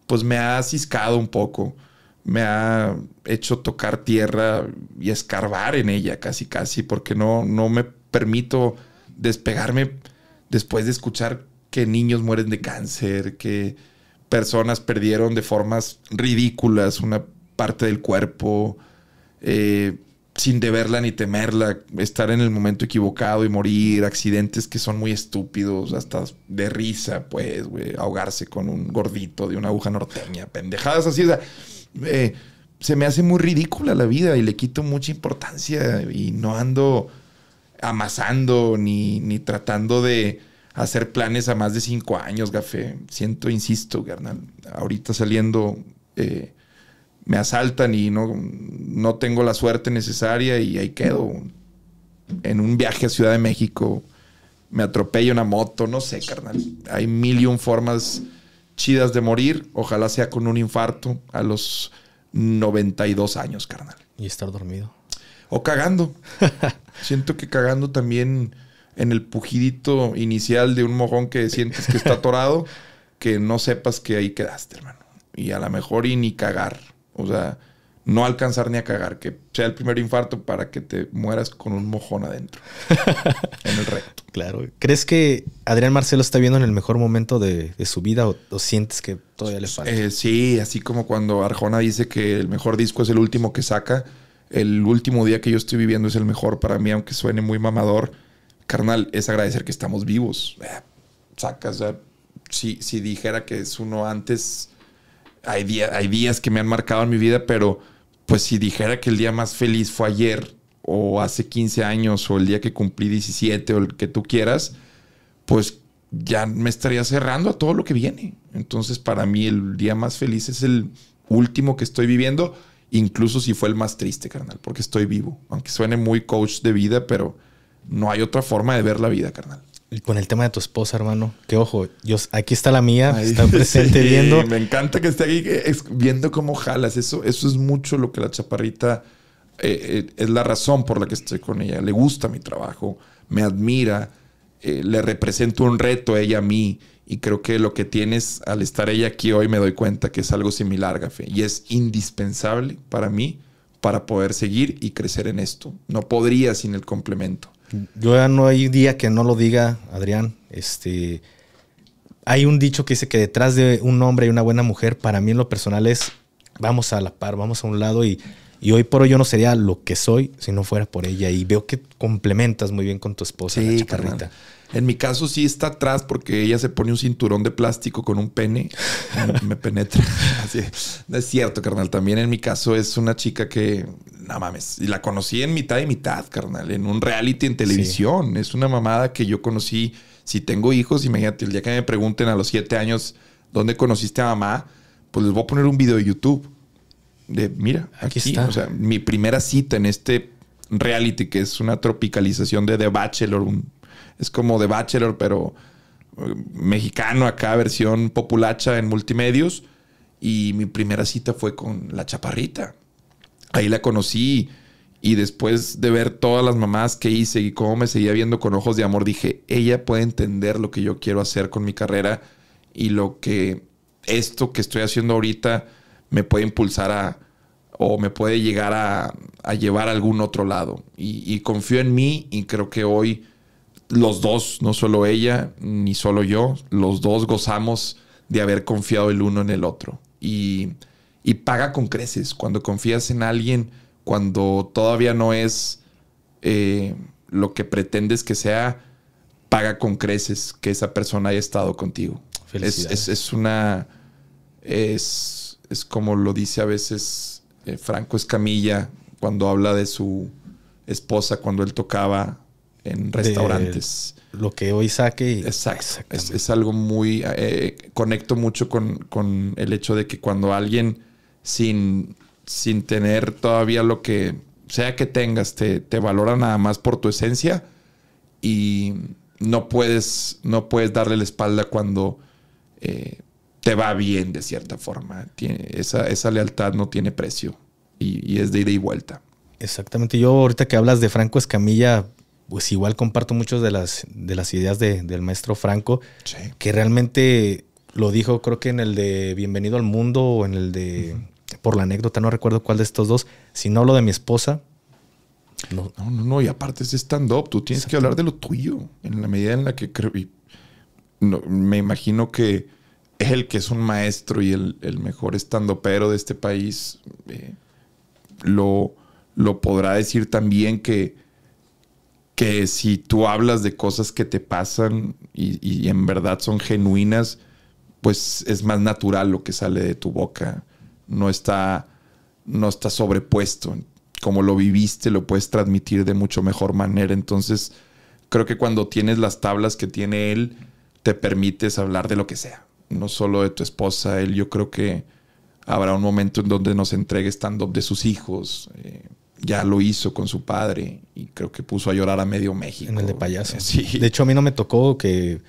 pues me ha ciscado un poco. Me ha hecho tocar tierra y escarbar en ella casi, casi, porque no, no me permito despegarme después de escuchar que niños mueren de cáncer, que personas perdieron de formas ridículas una parte del cuerpo, eh, sin deberla ni temerla, estar en el momento equivocado y morir, accidentes que son muy estúpidos, hasta de risa, pues, ahogarse con un gordito de una aguja norteña, pendejadas así, o sea, eh, se me hace muy ridícula la vida y le quito mucha importancia y no ando amasando ni, tratando de hacer planes a más de cinco años, Gafé. Siento, insisto, carnal. Ahorita saliendo eh, me asaltan y no, no tengo la suerte necesaria y ahí quedo. En un viaje a Ciudad de México me atropello una moto, no sé, carnal. Hay mil formas chidas de morir. Ojalá sea con un infarto a los 92 años, carnal. Y estar dormido. O cagando. Siento que cagando también en el pujidito inicial de un mojón que sientes que está atorado, que no sepas que ahí quedaste, hermano. Y a lo mejor y ni cagar. O sea, no alcanzar ni a cagar, que sea el primer infarto para que te mueras con un mojón adentro, en el recto. Claro. ¿Crees que Adrián Marcelo está viendo en el mejor momento de, su vida o, sientes que todavía le falta? Eh, sí, así como cuando Arjona dice que el mejor disco es el último que saca, el último día que yo estoy viviendo es el mejor para mí, aunque suene muy mamador. Carnal, es agradecer que estamos vivos. Eh, sacas, si, si dijera que es uno antes, hay, hay días que me han marcado en mi vida, pero pues si dijera que el día más feliz fue ayer, o hace 15 años, o el día que cumplí 17, o el que tú quieras, pues ya me estaría cerrando a todo lo que viene. Entonces, para mí, el día más feliz es el último que estoy viviendo incluso si fue el más triste, carnal, porque estoy vivo. Aunque suene muy coach de vida, pero no hay otra forma de ver la vida, carnal. Y con el tema de tu esposa, hermano, que ojo, yo, aquí está la mía, está presente viendo. Me encanta que esté aquí viendo cómo jalas. Eso, eso es mucho lo que la chaparrita eh, eh, es la razón por la que estoy con ella. Le gusta mi trabajo, me admira, eh, le represento un reto a ella a mí. Y creo que lo que tienes al estar ella aquí hoy me doy cuenta que es algo similar, Gafe. Y es indispensable para mí para poder seguir y crecer en esto. No podría sin el complemento. Yo ya no hay día que no lo diga, Adrián. Este, hay un dicho que dice que detrás de un hombre y una buena mujer, para mí en lo personal es vamos a la par, vamos a un lado y, y hoy por hoy yo no sería lo que soy si no fuera por ella. Y veo que complementas muy bien con tu esposa, la chaparrita. En mi caso sí está atrás porque ella se pone un cinturón de plástico con un pene me penetra. Así es. cierto, carnal. También en mi caso es una chica que, no mames, y la conocí en mitad y mitad, carnal, en un reality en televisión. Es una mamada que yo conocí. Si tengo hijos, imagínate, el día que me pregunten a los siete años dónde conociste a mamá, pues les voy a poner un video de YouTube. De, mira, aquí, está. O sea, mi primera cita en este reality, que es una tropicalización de The Bachelor, es como The Bachelor, pero eh, mexicano acá, versión populacha en multimedios. Y mi primera cita fue con la chaparrita. Ahí la conocí. Y después de ver todas las mamás que hice y cómo me seguía viendo con ojos de amor, dije, ella puede entender lo que yo quiero hacer con mi carrera y lo que esto que estoy haciendo ahorita me puede impulsar a, o me puede llegar a, llevar a algún otro lado. Y, y confío en mí y creo que hoy los dos, no solo ella ni solo yo, los dos gozamos de haber confiado el uno en el otro. Y, y paga con creces cuando confías en alguien, cuando todavía no es eh, lo que pretendes que sea, paga con creces que esa persona haya estado contigo. Es, es, una... Es, es, como lo dice a veces eh, Franco Escamilla cuando habla de su esposa cuando él tocaba en restaurantes. lo que hoy saque. Y... Exacto. Es, algo muy... Eh, conecto mucho con, el hecho de que cuando alguien sin, sin tener todavía lo que sea que tengas, te, valora nada más por tu esencia y no puedes, no puedes darle la espalda cuando... Eh, te va bien de cierta forma. esa, lealtad no tiene precio y, y, es de ida y vuelta. Exactamente. Yo ahorita que hablas de Franco Escamilla, pues igual comparto muchas de las, de las ideas del maestro Franco, que realmente lo dijo creo que en el de Bienvenido al Mundo o en el de, por la anécdota, no recuerdo cuál de estos dos, si no hablo de mi esposa. No, no, no, y aparte es stand-up, tú tienes que hablar de lo tuyo, en la medida en la que creo, me imagino que él, que es un maestro y el, mejor stand-upero de este país, eh, lo, lo podrá decir también que que si tú hablas de cosas que te pasan y, en verdad son genuinas, pues es más natural lo que sale de tu boca. No está, no está sobrepuesto. Como lo viviste, lo puedes transmitir de mucho mejor manera. Entonces, creo que cuando tienes las tablas que tiene él, te permites hablar de lo que sea. No solo de tu esposa, él yo creo que habrá un momento en donde nos entregue stand-up de sus hijos. Eh, ya lo hizo con su padre y creo que puso a llorar a medio México. En el de payaso. Sí. De hecho, a mí no me tocó que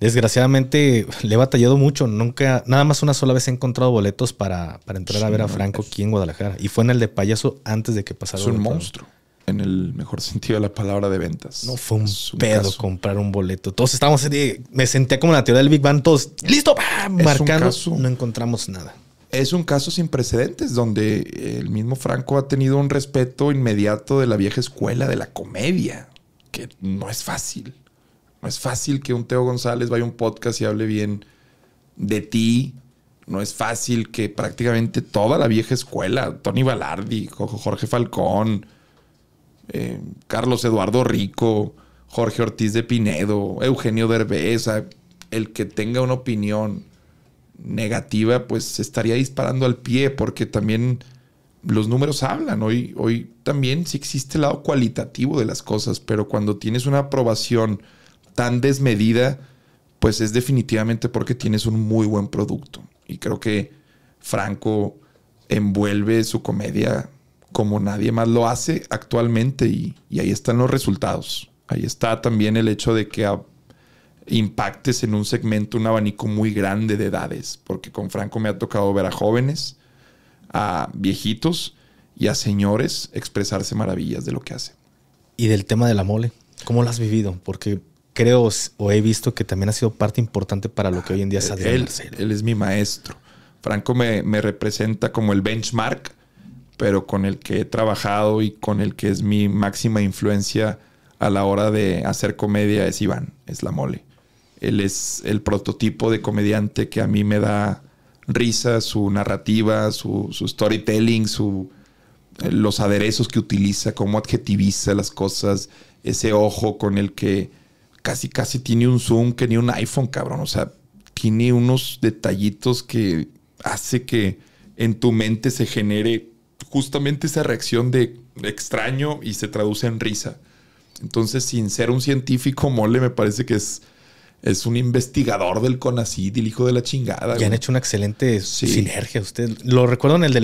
desgraciadamente le he batallado mucho. Nunca, nada más una sola vez he encontrado boletos para, para entrar a ver a Franco aquí en Guadalajara. Y fue en el de payaso antes de que pasara. Es un monstruo. En el mejor sentido de la palabra de ventas. No fue un, pedo comprar un boleto. Todos estábamos. Me sentía como en la teoría del Big Bang, todos listo, ¡bam! marcando. No encontramos nada es un caso sin precedentes donde el mismo Franco ha tenido un respeto inmediato de la vieja escuela de la comedia, que no es fácil. No es fácil que un Teo González vaya a un podcast y hable bien de ti. No es fácil que prácticamente toda la vieja escuela, Tony Balardi, Jorge Falcón, eh, Carlos Eduardo Rico, Jorge Ortiz de Pinedo, Eugenio Derbez, el que tenga una opinión negativa, pues se estaría disparando al pie, porque también los números hablan. Hoy, hoy también sí existe el lado cualitativo de las cosas, pero cuando tienes una aprobación tan desmedida, pues es definitivamente porque tienes un muy buen producto. Y creo que Franco envuelve su comedia como nadie más lo hace actualmente y, y ahí están los resultados. Ahí está también el hecho de que a impactes en un segmento, un abanico muy grande de edades, porque con Franco me ha tocado ver a jóvenes, a viejitos y a señores expresarse maravillas de lo que hace. Y del tema de la mole, ¿cómo lo has vivido? Porque creo o he visto que también ha sido parte importante para lo que hoy en día ah, es Adrián él, Él es mi maestro. Franco me, me representa como el benchmark, pero con el que he trabajado y con el que es mi máxima influencia a la hora de hacer comedia es Iván, es la mole. Él es el prototipo de comediante que a mí me da risa, su narrativa, su, storytelling, su, eh, los aderezos que utiliza, cómo adjetiviza las cosas, ese ojo con el que casi, casi tiene un zoom que ni un iPhone, cabrón. O sea, tiene unos detallitos que hace que en tu mente se genere justamente esa reacción de extraño y se traduce en risa. Entonces, sin ser un científico mole, me parece que es es un investigador del CONACID el hijo de la chingada. Y han hecho una excelente sinergia. Usted lo recuerdo en el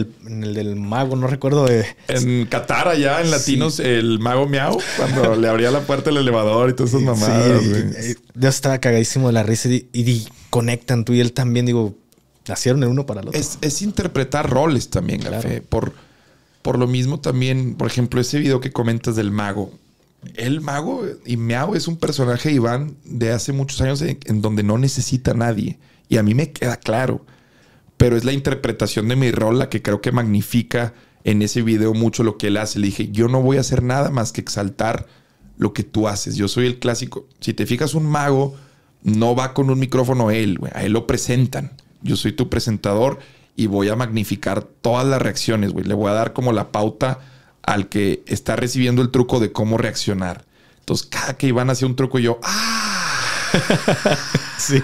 del, mago, no recuerdo. De... En Qatar, allá en Latinos, el mago Miau, cuando le abría la puerta del elevador y todas esas mamadas. Sí, yo estaba cagadísimo de la risa y, conectan tú y él también. Digo, nacieron el uno para el otro. Es, interpretar roles también, claro. Por, por lo mismo, también, por ejemplo, ese video que comentas del mago el mago y Meow es un personaje, Iván, de hace muchos años en, donde no necesita a nadie. Y a mí me queda claro. Pero es la interpretación de mi rol la que creo que magnifica en ese video mucho lo que él hace. Le dije, yo no voy a hacer nada más que exaltar lo que tú haces. Yo soy el clásico. Si te fijas, un mago no va con un micrófono él, A él lo presentan. Yo soy tu presentador y voy a magnificar todas las reacciones, Le voy a dar como la pauta al que está recibiendo el truco de cómo reaccionar. Entonces, cada que iban hacia un truco, yo, ¡ah! sí.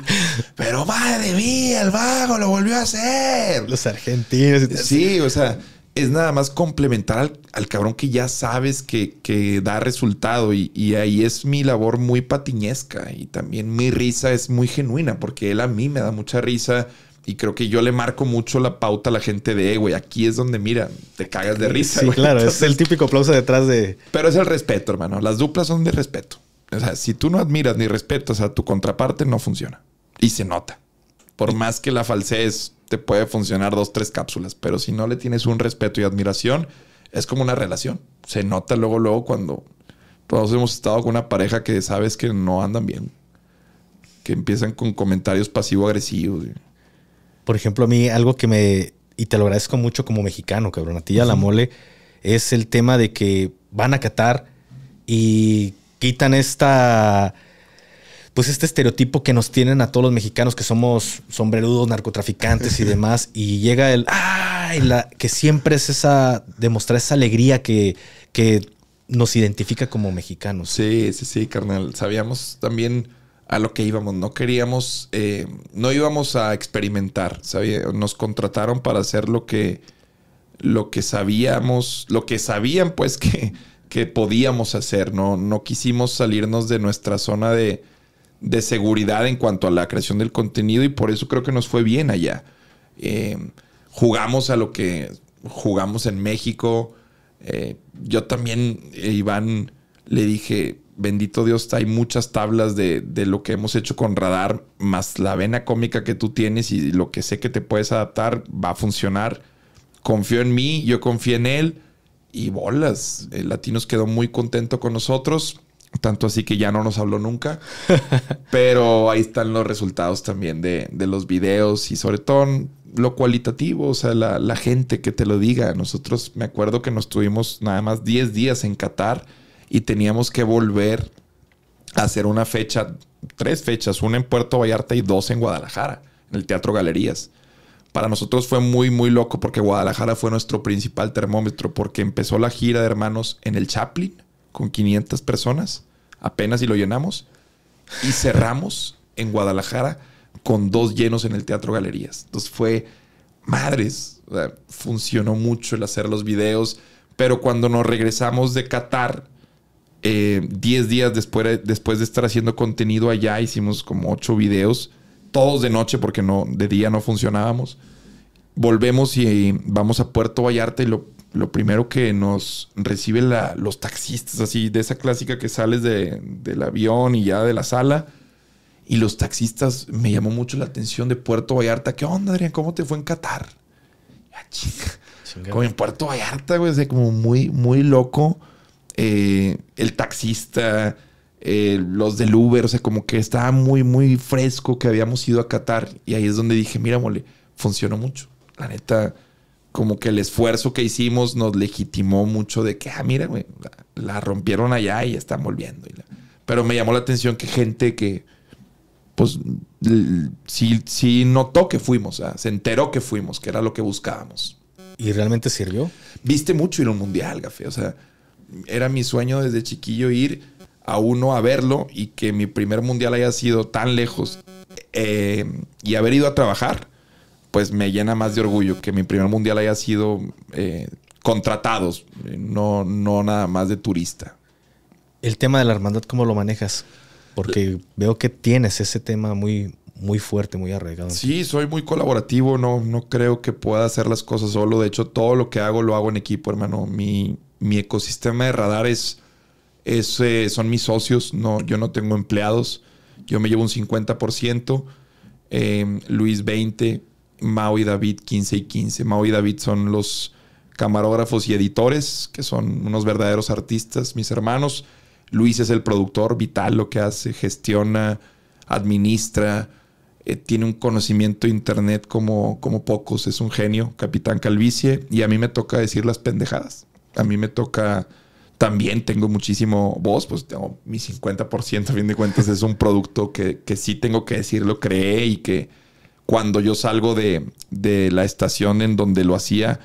Pero madre mía, el vago lo volvió a hacer. Los argentinos. Sí, o sea, es nada más complementar al, cabrón que ya sabes que, da resultado. Y, y, ahí es mi labor muy patiñesca. Y también mi risa es muy genuina, porque él a mí me da mucha risa y creo que yo le marco mucho la pauta a la gente de, eh, güey, aquí es donde mira, te cagas de risa. Sí, claro, es el típico aplauso detrás de. Pero es el respeto, hermano. Las duplas son de respeto. O sea, si tú no admiras ni respetas a tu contraparte, no funciona. Y se nota. Por más que la falsez te puede funcionar dos, tres cápsulas, pero si no le tienes un respeto y admiración, es como una relación. Se nota luego, luego cuando todos hemos estado con una pareja que sabes que no andan bien, que empiezan con comentarios pasivo-agresivos. Por ejemplo, a mí algo que me, y te lo agradezco mucho como mexicano, cabrón, a ti ya la mole, es el tema de que van a Qatar y quitan esta pues este estereotipo que nos tienen a todos los mexicanos que somos sombrerudos, narcotraficantes y demás, y llega el ¡ay! que siempre es esa, demostrar esa alegría que, que nos identifica como mexicanos. Sí, sí, sí, carnal. Sabíamos también a lo que íbamos. No queríamos, eh, no íbamos a experimentar. ¿sabía? Nos contrataron para hacer lo que, lo que sabíamos, lo que sabían, pues que, que podíamos hacer. No, no quisimos salirnos de nuestra zona de, de seguridad en cuanto a la creación del contenido y por eso creo que nos fue bien allá. Eh, jugamos a lo que jugamos en México. Eh, yo también, Iván, le dije, bendito Dios, hay muchas tablas de, de, lo que hemos hecho con radar, más la vena cómica que tú tienes y lo que sé que te puedes adaptar, va a funcionar. Confío en mí, yo confío en él y bolas. El Latinos quedó muy contento con nosotros. Tanto así que ya no nos habló nunca. Pero ahí están los resultados también de, los videos y sobre todo lo cualitativo, o sea, la, la, gente que te lo diga. Nosotros me acuerdo que nos tuvimos nada más 10 días en Qatar y teníamos que volver a hacer una fecha, tres fechas, una en Puerto Vallarta y dos en Guadalajara, en el Teatro Galerías. Para nosotros fue muy, muy loco porque Guadalajara fue nuestro principal termómetro porque empezó la gira de hermanos en el Chaplin con 500 personas, apenas y lo llenamos, y cerramos en Guadalajara con dos llenos en el Teatro Galerías. Entonces fue madres, funcionó mucho el hacer los videos, pero cuando nos regresamos de Qatar, 10 eh, días después, después de estar haciendo contenido allá, hicimos como 8 videos, todos de noche porque no, de día no funcionábamos. Volvemos y vamos a Puerto Vallarta y lo, primero que nos reciben los taxistas, así de esa clásica que sales del avión y ya de la sala. Y los taxistas me llamó mucho la atención de Puerto Vallarta. ¿Qué onda, Adrián? ¿Cómo te fue en Qatar? Ah, como en Puerto Vallarta, güey. es como muy, muy loco. Eh, el taxista, eh, los del Uber, o sea, como que estaba muy, muy fresco que habíamos ido a Qatar. Y ahí es donde dije, mira, mole, funcionó mucho. La neta, como que el esfuerzo que hicimos nos legitimó mucho de que, ah, mira, güey, la, rompieron allá y están volviendo. Pero me llamó la atención que gente que, pues, sí, sí notó que fuimos, sea, se enteró que fuimos, que era lo que buscábamos. ¿Y realmente sirvió? Viste mucho ir a un mundial, Gafé. O sea, era mi sueño desde chiquillo ir a uno a verlo y que mi primer mundial haya sido tan lejos eh, y haber ido a trabajar, pues me llena más de orgullo que mi primer mundial haya sido eh, contratados, no, no nada más de turista. El tema de la hermandad, ¿cómo lo manejas? Porque veo que tienes ese tema muy, muy fuerte, muy arraigado. Sí, soy muy colaborativo, no, no creo que pueda hacer las cosas solo. De hecho, todo lo que hago lo hago en equipo, hermano. Mi, mi ecosistema de radares es, eh, son mis socios, no, yo no tengo empleados, yo me llevo un 50%, em, Luis 20, Mao y David 15 y 15. Mao y David son los camarógrafos y editores, que son unos verdaderos artistas, mis hermanos. Luis es el productor vital, lo que hace, gestiona, administra, eh, tiene un conocimiento de internet como, como pocos, es un genio, capitán calvicie, y a mí me toca decir las pendejadas. A mí me toca también tengo muchísimo voz, pues tengo mi 50% a fin de cuentas es un producto que, sí tengo que decirlo, creé y que cuando yo salgo de, la estación en donde lo hacía,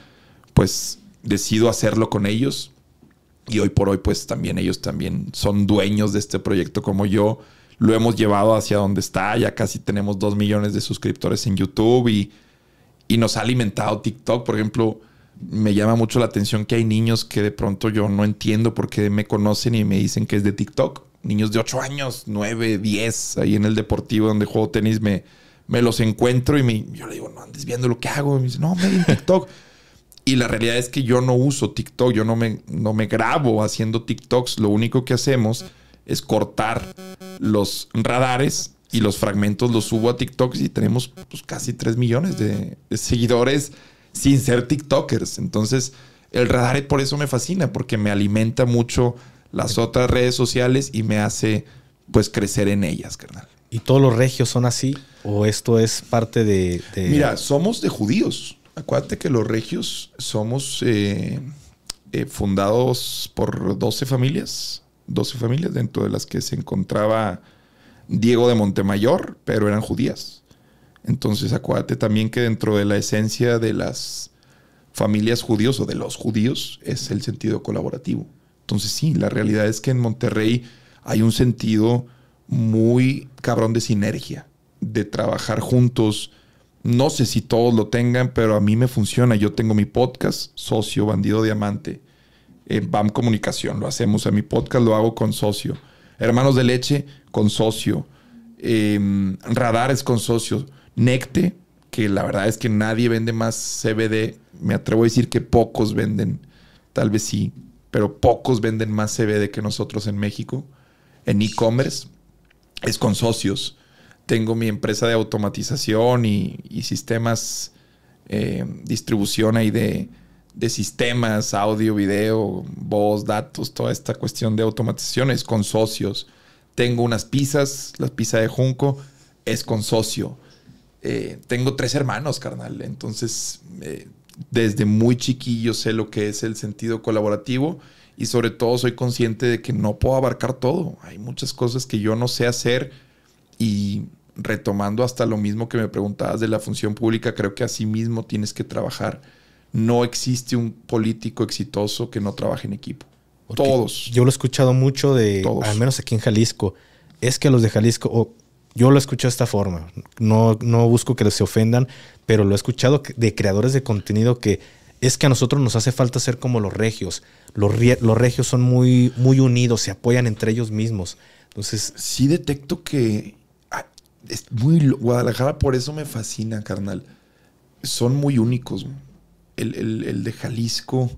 pues decido hacerlo con ellos y hoy por hoy pues también ellos también son dueños de este proyecto como yo. Lo hemos llevado hacia donde está, ya casi tenemos dos millones de suscriptores en YouTube y, y nos ha alimentado TikTok, por ejemplo me llama mucho la atención que hay niños que de pronto yo no entiendo porque me conocen y me dicen que es de TikTok. Niños de 8 años, 9, 10, ahí en el deportivo donde juego tenis, me, me los encuentro y me, yo le digo, no andes viendo lo que hago. Y me dice, no, me en TikTok. y la realidad es que yo no uso TikTok, yo no me, no me grabo haciendo TikToks. Lo único que hacemos es cortar los radares y los fragmentos los subo a TikTok y tenemos pues, casi 3 millones de seguidores sin ser TikTokers. Entonces, el radar por eso me fascina, porque me alimenta mucho las otras redes sociales y me hace pues crecer en ellas, carnal. ¿Y todos los regios son así? ¿O esto es parte de...? Mira, somos de judíos. Acuérdate que los regios somos eh, eh, fundados por 12 familias, 12 familias dentro de las que se encontraba Diego de Montemayor, pero eran judías. Entonces acuérdate también que dentro de la esencia de las familias judíos o de los judíos es el sentido colaborativo. Entonces sí, la realidad es que en Monterrey hay un sentido muy cabrón de sinergia, de trabajar juntos. No sé si todos lo tengan, pero a mí me funciona. Yo tengo mi podcast, Socio Bandido Diamante. En eh, BAM Comunicación lo hacemos. A mi podcast lo hago con Socio. Hermanos de Leche con Socio. Em, radares con Socio. Necte, que la verdad es que nadie vende más CBD. Me atrevo a decir que pocos venden, tal vez sí, pero pocos venden más CBD que nosotros en México. En e-commerce es con socios. Tengo mi empresa de automatización y, sistemas, eh, distribución ahí de, sistemas, audio, video, voz, datos, toda esta cuestión de automatización es con socios. Tengo unas pizzas, las pizzas de Junco es con socio. Eh, tengo tres hermanos, carnal. Entonces, eh, desde muy chiquillo sé lo que es el sentido colaborativo y sobre todo soy consciente de que no puedo abarcar todo. Hay muchas cosas que yo no sé hacer y retomando hasta lo mismo que me preguntabas de la función pública, creo que así mismo tienes que trabajar. No existe un político exitoso que no trabaje en equipo. Todos. Yo lo he escuchado mucho de, al menos aquí en Jalisco, es que los de Jalisco, yo lo escucho de esta forma. No, no busco que se ofendan, pero lo he escuchado de creadores de contenido que es que a nosotros nos hace falta ser como los regios. Los, los regios son muy, muy unidos, se apoyan entre ellos mismos. Entonces. Sí, detecto que ah, es muy. Guadalajara por eso me fascina, carnal. Son muy únicos. el de Jalisco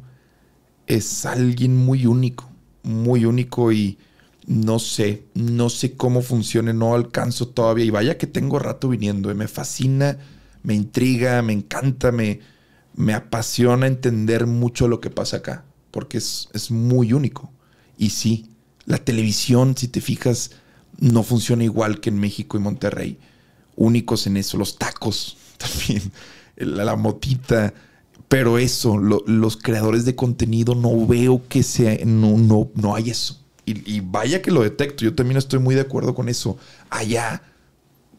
es alguien muy único. Muy único y no sé, no sé cómo funcione, no alcanzo todavía. Y vaya que tengo rato viniendo, ¿eh? me fascina, me intriga, me encanta, me, me apasiona entender mucho lo que pasa acá, porque es, muy único. Y sí, la televisión, si te fijas, no funciona igual que en México y Monterrey. Únicos en eso, los tacos también, la, motita. Pero eso, los creadores de contenido, no veo que sea, no, no hay eso y, vaya que lo detecto, yo también estoy muy de acuerdo con eso. Allá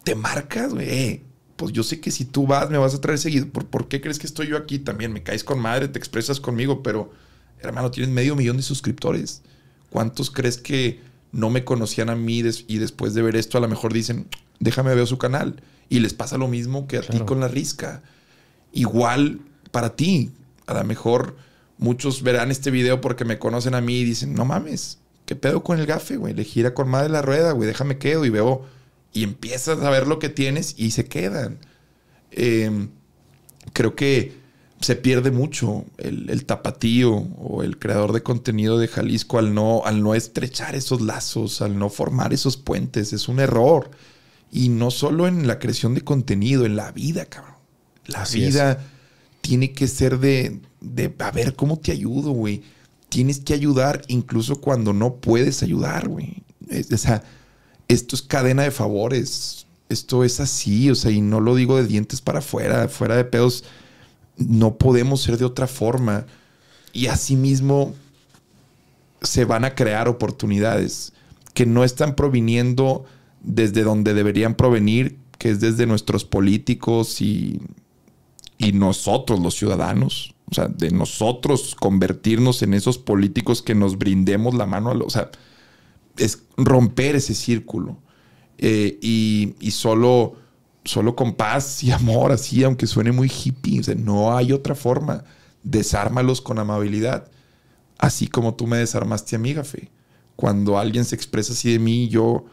te marcas, güey. Eh, pues yo sé que si tú vas, me vas a traer seguido. ¿Por, ¿Por qué crees que estoy yo aquí? También me caes con madre, te expresas conmigo, pero hermano, tienes medio millón de suscriptores. ¿Cuántos crees que no me conocían a mí y después de ver esto a lo mejor dicen, déjame ver su canal? Y les pasa lo mismo que a ti con la risca. Igual para ti. A lo mejor muchos verán este video porque me conocen a mí y dicen, no mames, ¿qué pedo con el gafe, güey? Le gira con de la rueda, güey, déjame quedo y veo. Y empiezas a ver lo que tienes y se quedan. Em, creo que se pierde mucho el, tapatío o el creador de contenido de Jalisco al no, al no estrechar esos lazos, al no formar esos puentes. Es un error. Y no solo en la creación de contenido, en la vida, cabrón. La vida tiene que ser de, de a ver cómo te ayudo, güey tienes que ayudar incluso cuando no puedes ayudar, güey. o sea, esto es cadena de favores. Esto es así, o sea, y no lo digo de dientes para afuera, fuera de pedos. No podemos ser de otra forma. Y asimismo se van a crear oportunidades que no están proviniendo desde donde deberían provenir, que es desde nuestros políticos y y nosotros los ciudadanos, o sea, de nosotros convertirnos en esos políticos que nos brindemos la mano, a los... o sea, es romper ese círculo eh, y, solo, solo con paz y amor, así, aunque suene muy hippie, o sea, no hay otra forma, desármalos con amabilidad, así como tú me desarmaste a mí, Cuando alguien se expresa así de mí, yo,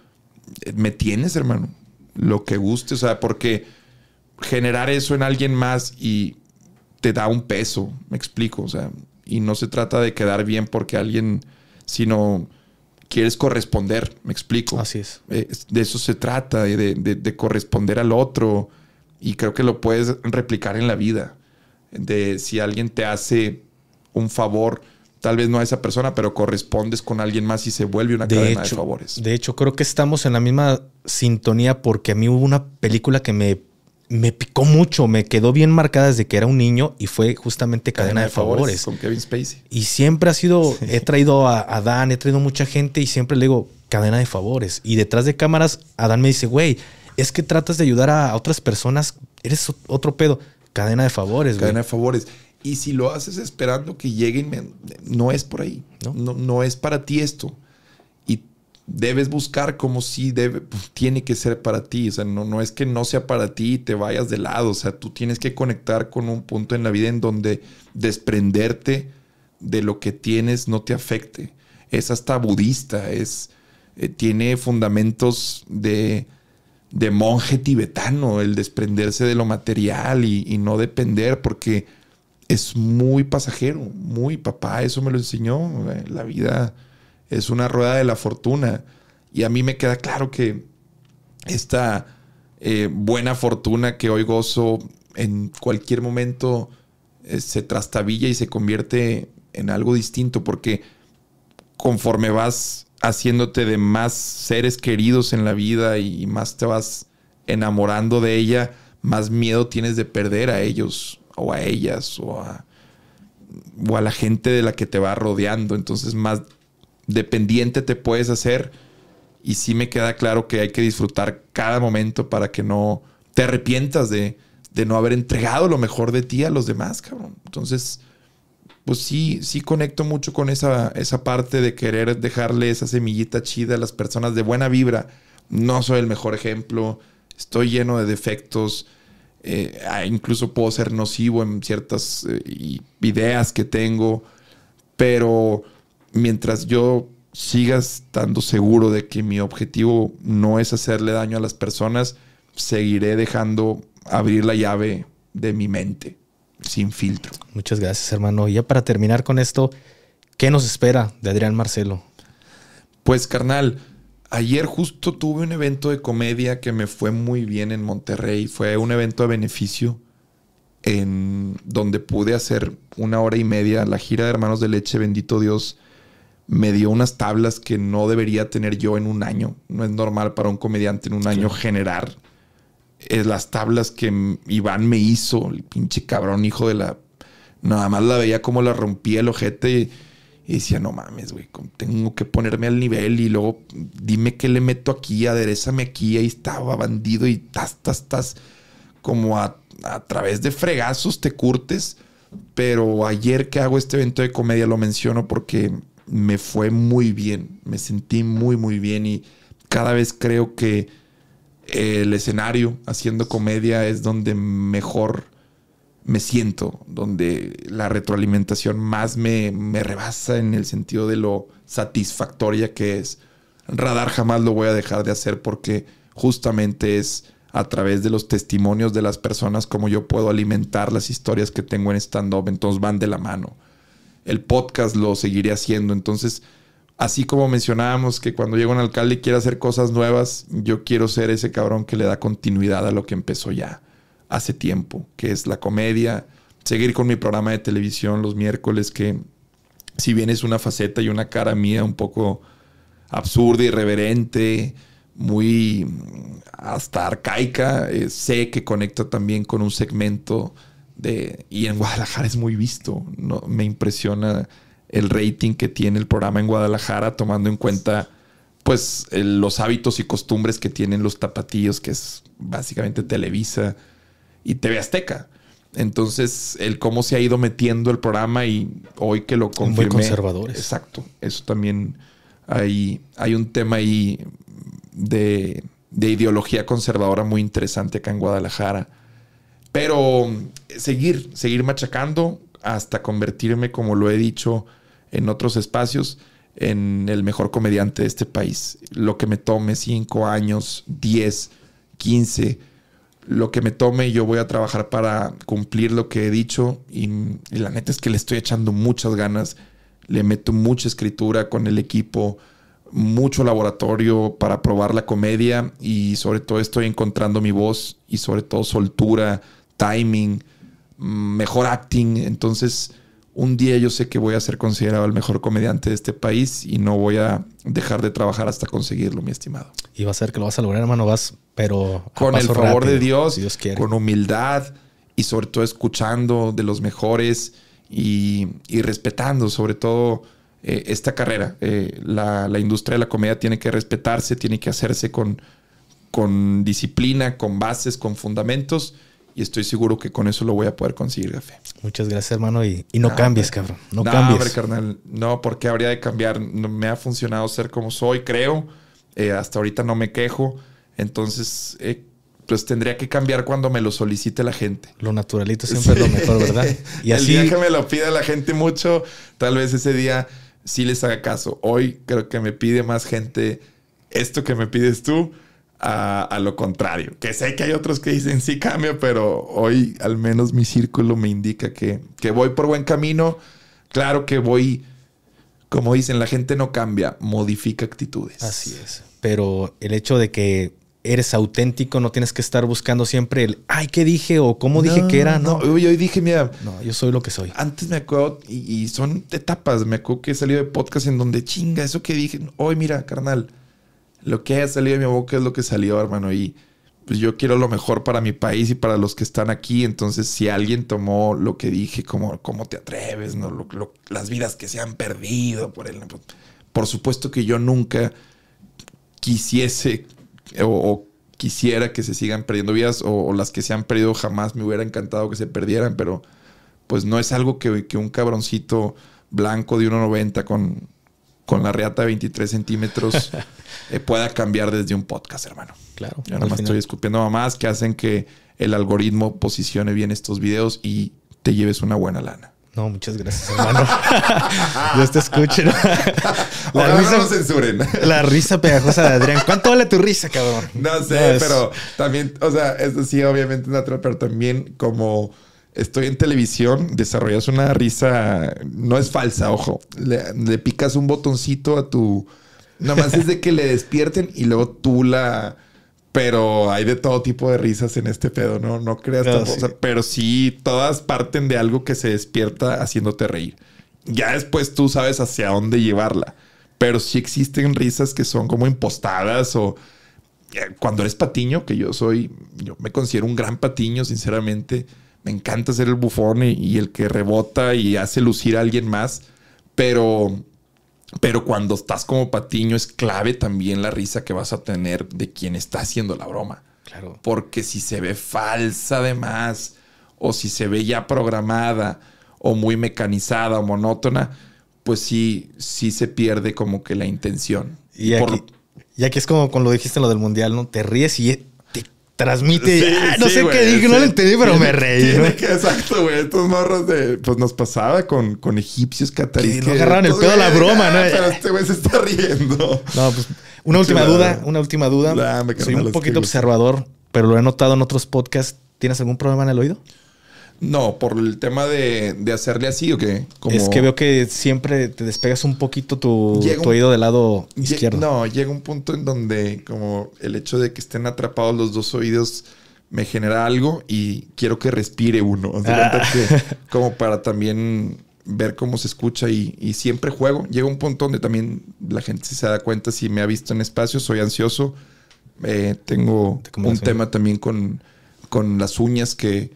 eh, me tienes, hermano, lo que guste, o sea, porque generar eso en alguien más y te da un peso, me explico, o sea, y no se trata de quedar bien porque alguien, sino quieres corresponder, me explico. Así es. Eh, de eso se trata, de, de, corresponder al otro y creo que lo puedes replicar en la vida, de si alguien te hace un favor, tal vez no a esa persona, pero correspondes con alguien más y se vuelve una cadena de favores. De hecho, creo que estamos en la misma sintonía porque a mí hubo una película que me me picó mucho, me quedó bien marcada desde que era un niño y fue justamente Cadena, de, favores, Con Kevin Spacey. Y siempre ha sido, he traído a, Adán, he traído mucha gente y siempre le digo, Cadena de favores. Y detrás de cámaras, Adán me dice, güey, es que tratas de ayudar a otras personas, eres otro pedo. Cadena de favores, Cadena de favores. Y si lo haces esperando que lleguen, no es por ahí. ¿No? No, no es para ti esto debes buscar como si debe, pues, tiene que ser para ti. O sea, no, no es que no sea para ti y te vayas de lado. O sea, tú tienes que conectar con un punto en la vida en donde desprenderte de lo que tienes no te afecte. Es hasta budista, es, eh, tiene fundamentos de, monje tibetano, el desprenderse de lo material y no depender, porque es muy pasajero, muy papá, eso me lo enseñó. Eh, la vida es una rueda de la fortuna. Y a mí me queda claro que esta eh, buena fortuna que hoy gozo en cualquier momento eh, se trastabilla y se convierte en algo distinto, porque conforme vas haciéndote de más seres queridos en la vida y más te vas enamorando de ella, más miedo tienes de perder a ellos o a ellas o a, o a la gente de la que te va rodeando. Entonces más dependiente te puedes hacer y sí me queda claro que hay que disfrutar cada momento para que no te arrepientas de, no haber entregado lo mejor de ti a los demás, cabrón. Entonces, pues sí, sí conecto mucho con esa, esa parte de querer dejarle esa semillita chida a las personas de buena vibra. No soy el mejor ejemplo, estoy lleno de defectos, eh, incluso puedo ser nocivo en ciertas eh, ideas que tengo, pero mientras yo siga estando seguro de que mi objetivo no es hacerle daño a las personas, seguiré dejando abrir la llave de mi mente sin filtro. Muchas gracias, hermano. Y ya para terminar con esto, ¿qué nos espera de Adrián Marcelo? Pues, carnal, ayer justo tuve un evento de comedia que me fue muy bien en Monterrey. Fue un evento de beneficio en donde pude hacer una hora y media la gira de Hermanos de Leche, bendito Dios me dio unas tablas que no debería tener yo en un año. No es normal para un comediante en un año generar es eh, las tablas que Iván me hizo, el pinche cabrón hijo de la... Nada más la veía como la rompía el ojete y, decía, no mames, güey, tengo que ponerme al nivel y luego dime qué le meto aquí, aderezame aquí, ahí estaba bandido y tas, tas, tas, como a, a través de fregazos te curtes, pero ayer que hago este evento de comedia lo menciono porque me fue muy bien, me sentí muy, muy bien y cada vez creo que el escenario haciendo comedia es donde mejor me siento, donde la retroalimentación más me, rebasa en el sentido de lo satisfactoria que es. Radar jamás lo voy a dejar de hacer porque justamente es a través de los testimonios de las personas como yo puedo alimentar las historias que tengo en stand-up, entonces van de la mano el podcast lo seguiré haciendo. Entonces, así como mencionábamos que cuando llega un alcalde y quiere hacer cosas nuevas, yo quiero ser ese cabrón que le da continuidad a lo que empezó ya hace tiempo, que es la comedia, seguir con mi programa de televisión los miércoles, que si bien es una faceta y una cara mía un poco absurda, irreverente, muy mm, hasta arcaica, eh, sé que conecta también con un segmento y en Guadalajara es muy visto. No, me impresiona el rating que tiene el programa en Guadalajara, tomando en cuenta pues los hábitos y costumbres que tienen los tapatíos, que es básicamente Televisa y TV Azteca. Entonces, el cómo se ha ido metiendo el programa y hoy que lo confirmé. Muy conservadores. Exacto. Eso también hay, hay un tema ahí de, de ideología conservadora muy interesante acá en Guadalajara. Pero seguir, seguir machacando hasta convertirme, como lo he dicho en otros espacios, en el mejor comediante de este país. Lo que me tome 5 años, 10, 15, lo que me tome, yo voy a trabajar para cumplir lo que he dicho y, y la neta es que le estoy echando muchas ganas, le meto mucha escritura con el equipo, mucho laboratorio para probar la comedia y sobre todo estoy encontrando mi voz y sobre todo soltura, timing mejor acting. Entonces, un día yo sé que voy a ser considerado el mejor comediante de este país y no voy a dejar de trabajar hasta conseguirlo, mi estimado. Y va a ser que lo vas a lograr, hermano, vas, pero... Con el favor de Dios, con humildad y sobre todo escuchando de los mejores y, respetando sobre todo eh, esta carrera. Eh, la, la, industria de la comedia tiene que respetarse, tiene que hacerse con, con disciplina, con bases, con fundamentos y estoy seguro que con eso lo voy a poder conseguir, Gafé. Muchas gracias, hermano. Y, no cambies, cabrón. No cambies. carnal. No, porque habría de cambiar. me ha funcionado ser como soy, creo. Eh, hasta ahorita no me quejo. Entonces, eh, pues tendría que cambiar cuando me lo solicite la gente. Lo naturalito siempre es lo mejor, ¿verdad? Y El así... día que me lo pida la gente mucho, tal vez ese día sí les haga caso. Hoy creo que me pide más gente esto que me pides tú a, lo contrario. Que sé que hay otros que dicen sí cambio, pero hoy al menos mi círculo me indica que, voy por buen camino. Claro que voy, como dicen, la gente no cambia, modifica actitudes. Así es. Pero el hecho de que eres auténtico, no tienes que estar buscando siempre el, ay, ¿qué dije? O ¿cómo dije que era? No, yo yo, dije, mira, no, yo soy lo que soy. Antes me acuerdo, y, y son etapas, me acuerdo que he salido de podcast en donde chinga, eso que dije, hoy mira, carnal, lo que haya salido de mi boca es lo que salió, hermano. Y pues yo quiero lo mejor para mi país y para los que están aquí. Entonces, si alguien tomó lo que dije, como cómo te atreves, las vidas que se han perdido por él. Pues, por supuesto que yo nunca quisiese o, quisiera que se sigan perdiendo vidas o, las que se han perdido jamás me hubiera encantado que se perdieran, pero pues no es algo que, que un cabroncito blanco de 1.90 con con la reata de 23 centímetros eh, pueda cambiar desde un podcast, hermano. Claro. Yo nada más estoy escupiendo mamás que hacen que el algoritmo posicione bien estos videos y te lleves una buena lana. No, muchas gracias, hermano. Yo te escucho. ¿no? La censuren. La risa pegajosa de Adrián. ¿Cuánto vale tu risa, cabrón? No sé, pero también, o sea, eso sí, obviamente es natural, pero también como estoy en televisión, desarrollas una risa, no es falsa, ojo, le, picas un botoncito a tu... Nada más es de que le despierten y luego tú la... Pero hay de todo tipo de risas en este pedo, ¿no? No creas ah, pero sí, todas parten de algo que se despierta haciéndote reír. Ya después tú sabes hacia dónde llevarla. Pero sí existen risas que son como impostadas o eh, cuando eres patiño, que yo soy, yo me considero un gran patiño, sinceramente me encanta ser el bufón y, el que rebota y hace lucir a alguien más. Pero pero cuando estás como Patiño es clave también la risa que vas a tener de quien está haciendo la broma. Claro. Porque si se ve falsa además, o si se ve ya programada, o muy mecanizada, o monótona, pues sí, sí se pierde como que la intención. Y aquí, es como cuando dijiste en lo del mundial, ¿no? Te ríes y transmite. Ah, no sé qué dije, no lo entendí, pero me reí. exacto, güey. Estos morros de. Pues nos pasaba con, con egipcios cataríes. Nos agarraron el pedo a la broma, ¿no? Ah, pero este güey se está riendo. No, pues. Una última duda, una última duda. Soy un poquito observador, pero lo he notado en otros podcasts. ¿Tienes algún problema en el oído? No, por el tema de, hacerle así o qué. Como... Es que veo que siempre te despegas un poquito tu, oído del lado izquierdo. No, llega un punto en donde como el hecho de que estén atrapados los dos oídos me genera algo y quiero que respire uno. Ah. como para también ver cómo se escucha y, siempre juego. Llega un punto donde también la gente se da cuenta si me ha visto en espacio, soy ansioso. Eh, tengo un tema también con, con las uñas que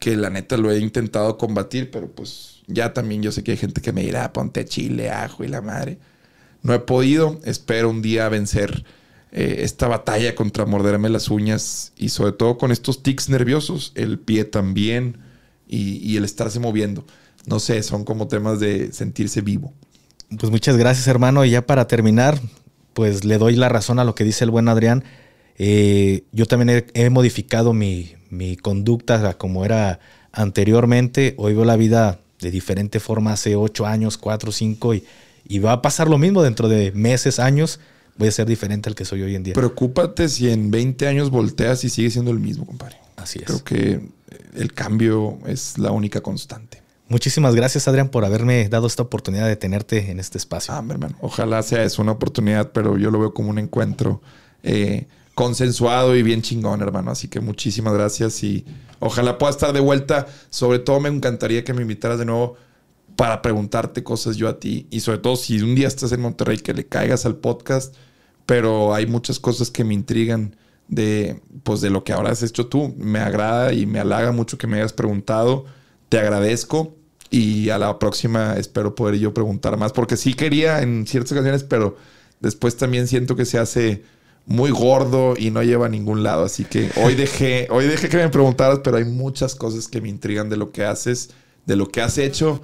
que la neta lo he intentado combatir, pero pues ya también yo sé que hay gente que me dirá, ponte chile, ajo y la madre. No he podido, espero un día vencer eh, esta batalla contra morderme las uñas y sobre todo con estos tics nerviosos, el pie también y, el estarse moviendo. No sé, son como temas de sentirse vivo. Pues muchas gracias hermano y ya para terminar, pues le doy la razón a lo que dice el buen Adrián. Eh, yo también he modificado mi, mi conducta como era anteriormente, hoy veo la vida de diferente forma hace ocho años, cuatro cinco y, y va a pasar lo mismo dentro de meses, años, voy a ser diferente al que soy hoy en día. Preocúpate si en 20 años volteas y sigues siendo el mismo, compadre. Así es. Creo que eh, el cambio es la única constante. Muchísimas gracias, Adrián, por haberme dado esta oportunidad de tenerte en este espacio. Ah, hermano. Ojalá sea eso una oportunidad, pero yo lo veo como un encuentro. Eh, consensuado y bien chingón, hermano. Así que muchísimas gracias y ojalá pueda estar de vuelta. Sobre todo me encantaría que me invitaras de nuevo para preguntarte cosas yo a ti y sobre todo si un día estás en Monterrey que le caigas al podcast, pero hay muchas cosas que me intrigan de pues de lo que ahora has hecho tú. Me agrada y me halaga mucho que me hayas preguntado. Te agradezco y a la próxima espero poder yo preguntar más porque sí quería en ciertas ocasiones, pero después también siento que se hace muy gordo y no lleva a ningún lado. Así que hoy dejé, hoy dejé que me preguntaras, pero hay muchas cosas que me intrigan de lo que haces, de lo que has hecho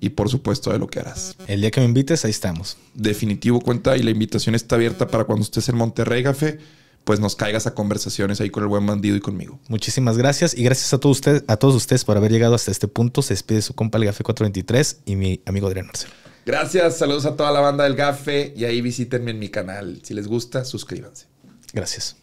y por supuesto de lo que harás. El día que me invites, ahí estamos. Definitivo cuenta y la invitación está abierta para cuando estés en Monterrey, Gafe, pues nos caigas a conversaciones ahí con el buen bandido y conmigo. Muchísimas gracias y gracias a, todos ustedes a todos ustedes por haber llegado hasta este punto. Se despide su compa el Gafe 423 y mi amigo Adrián Marcelo. Gracias, saludos a toda la banda del Gafe y ahí visítenme en mi canal. Si les gusta, suscríbanse. Gracias.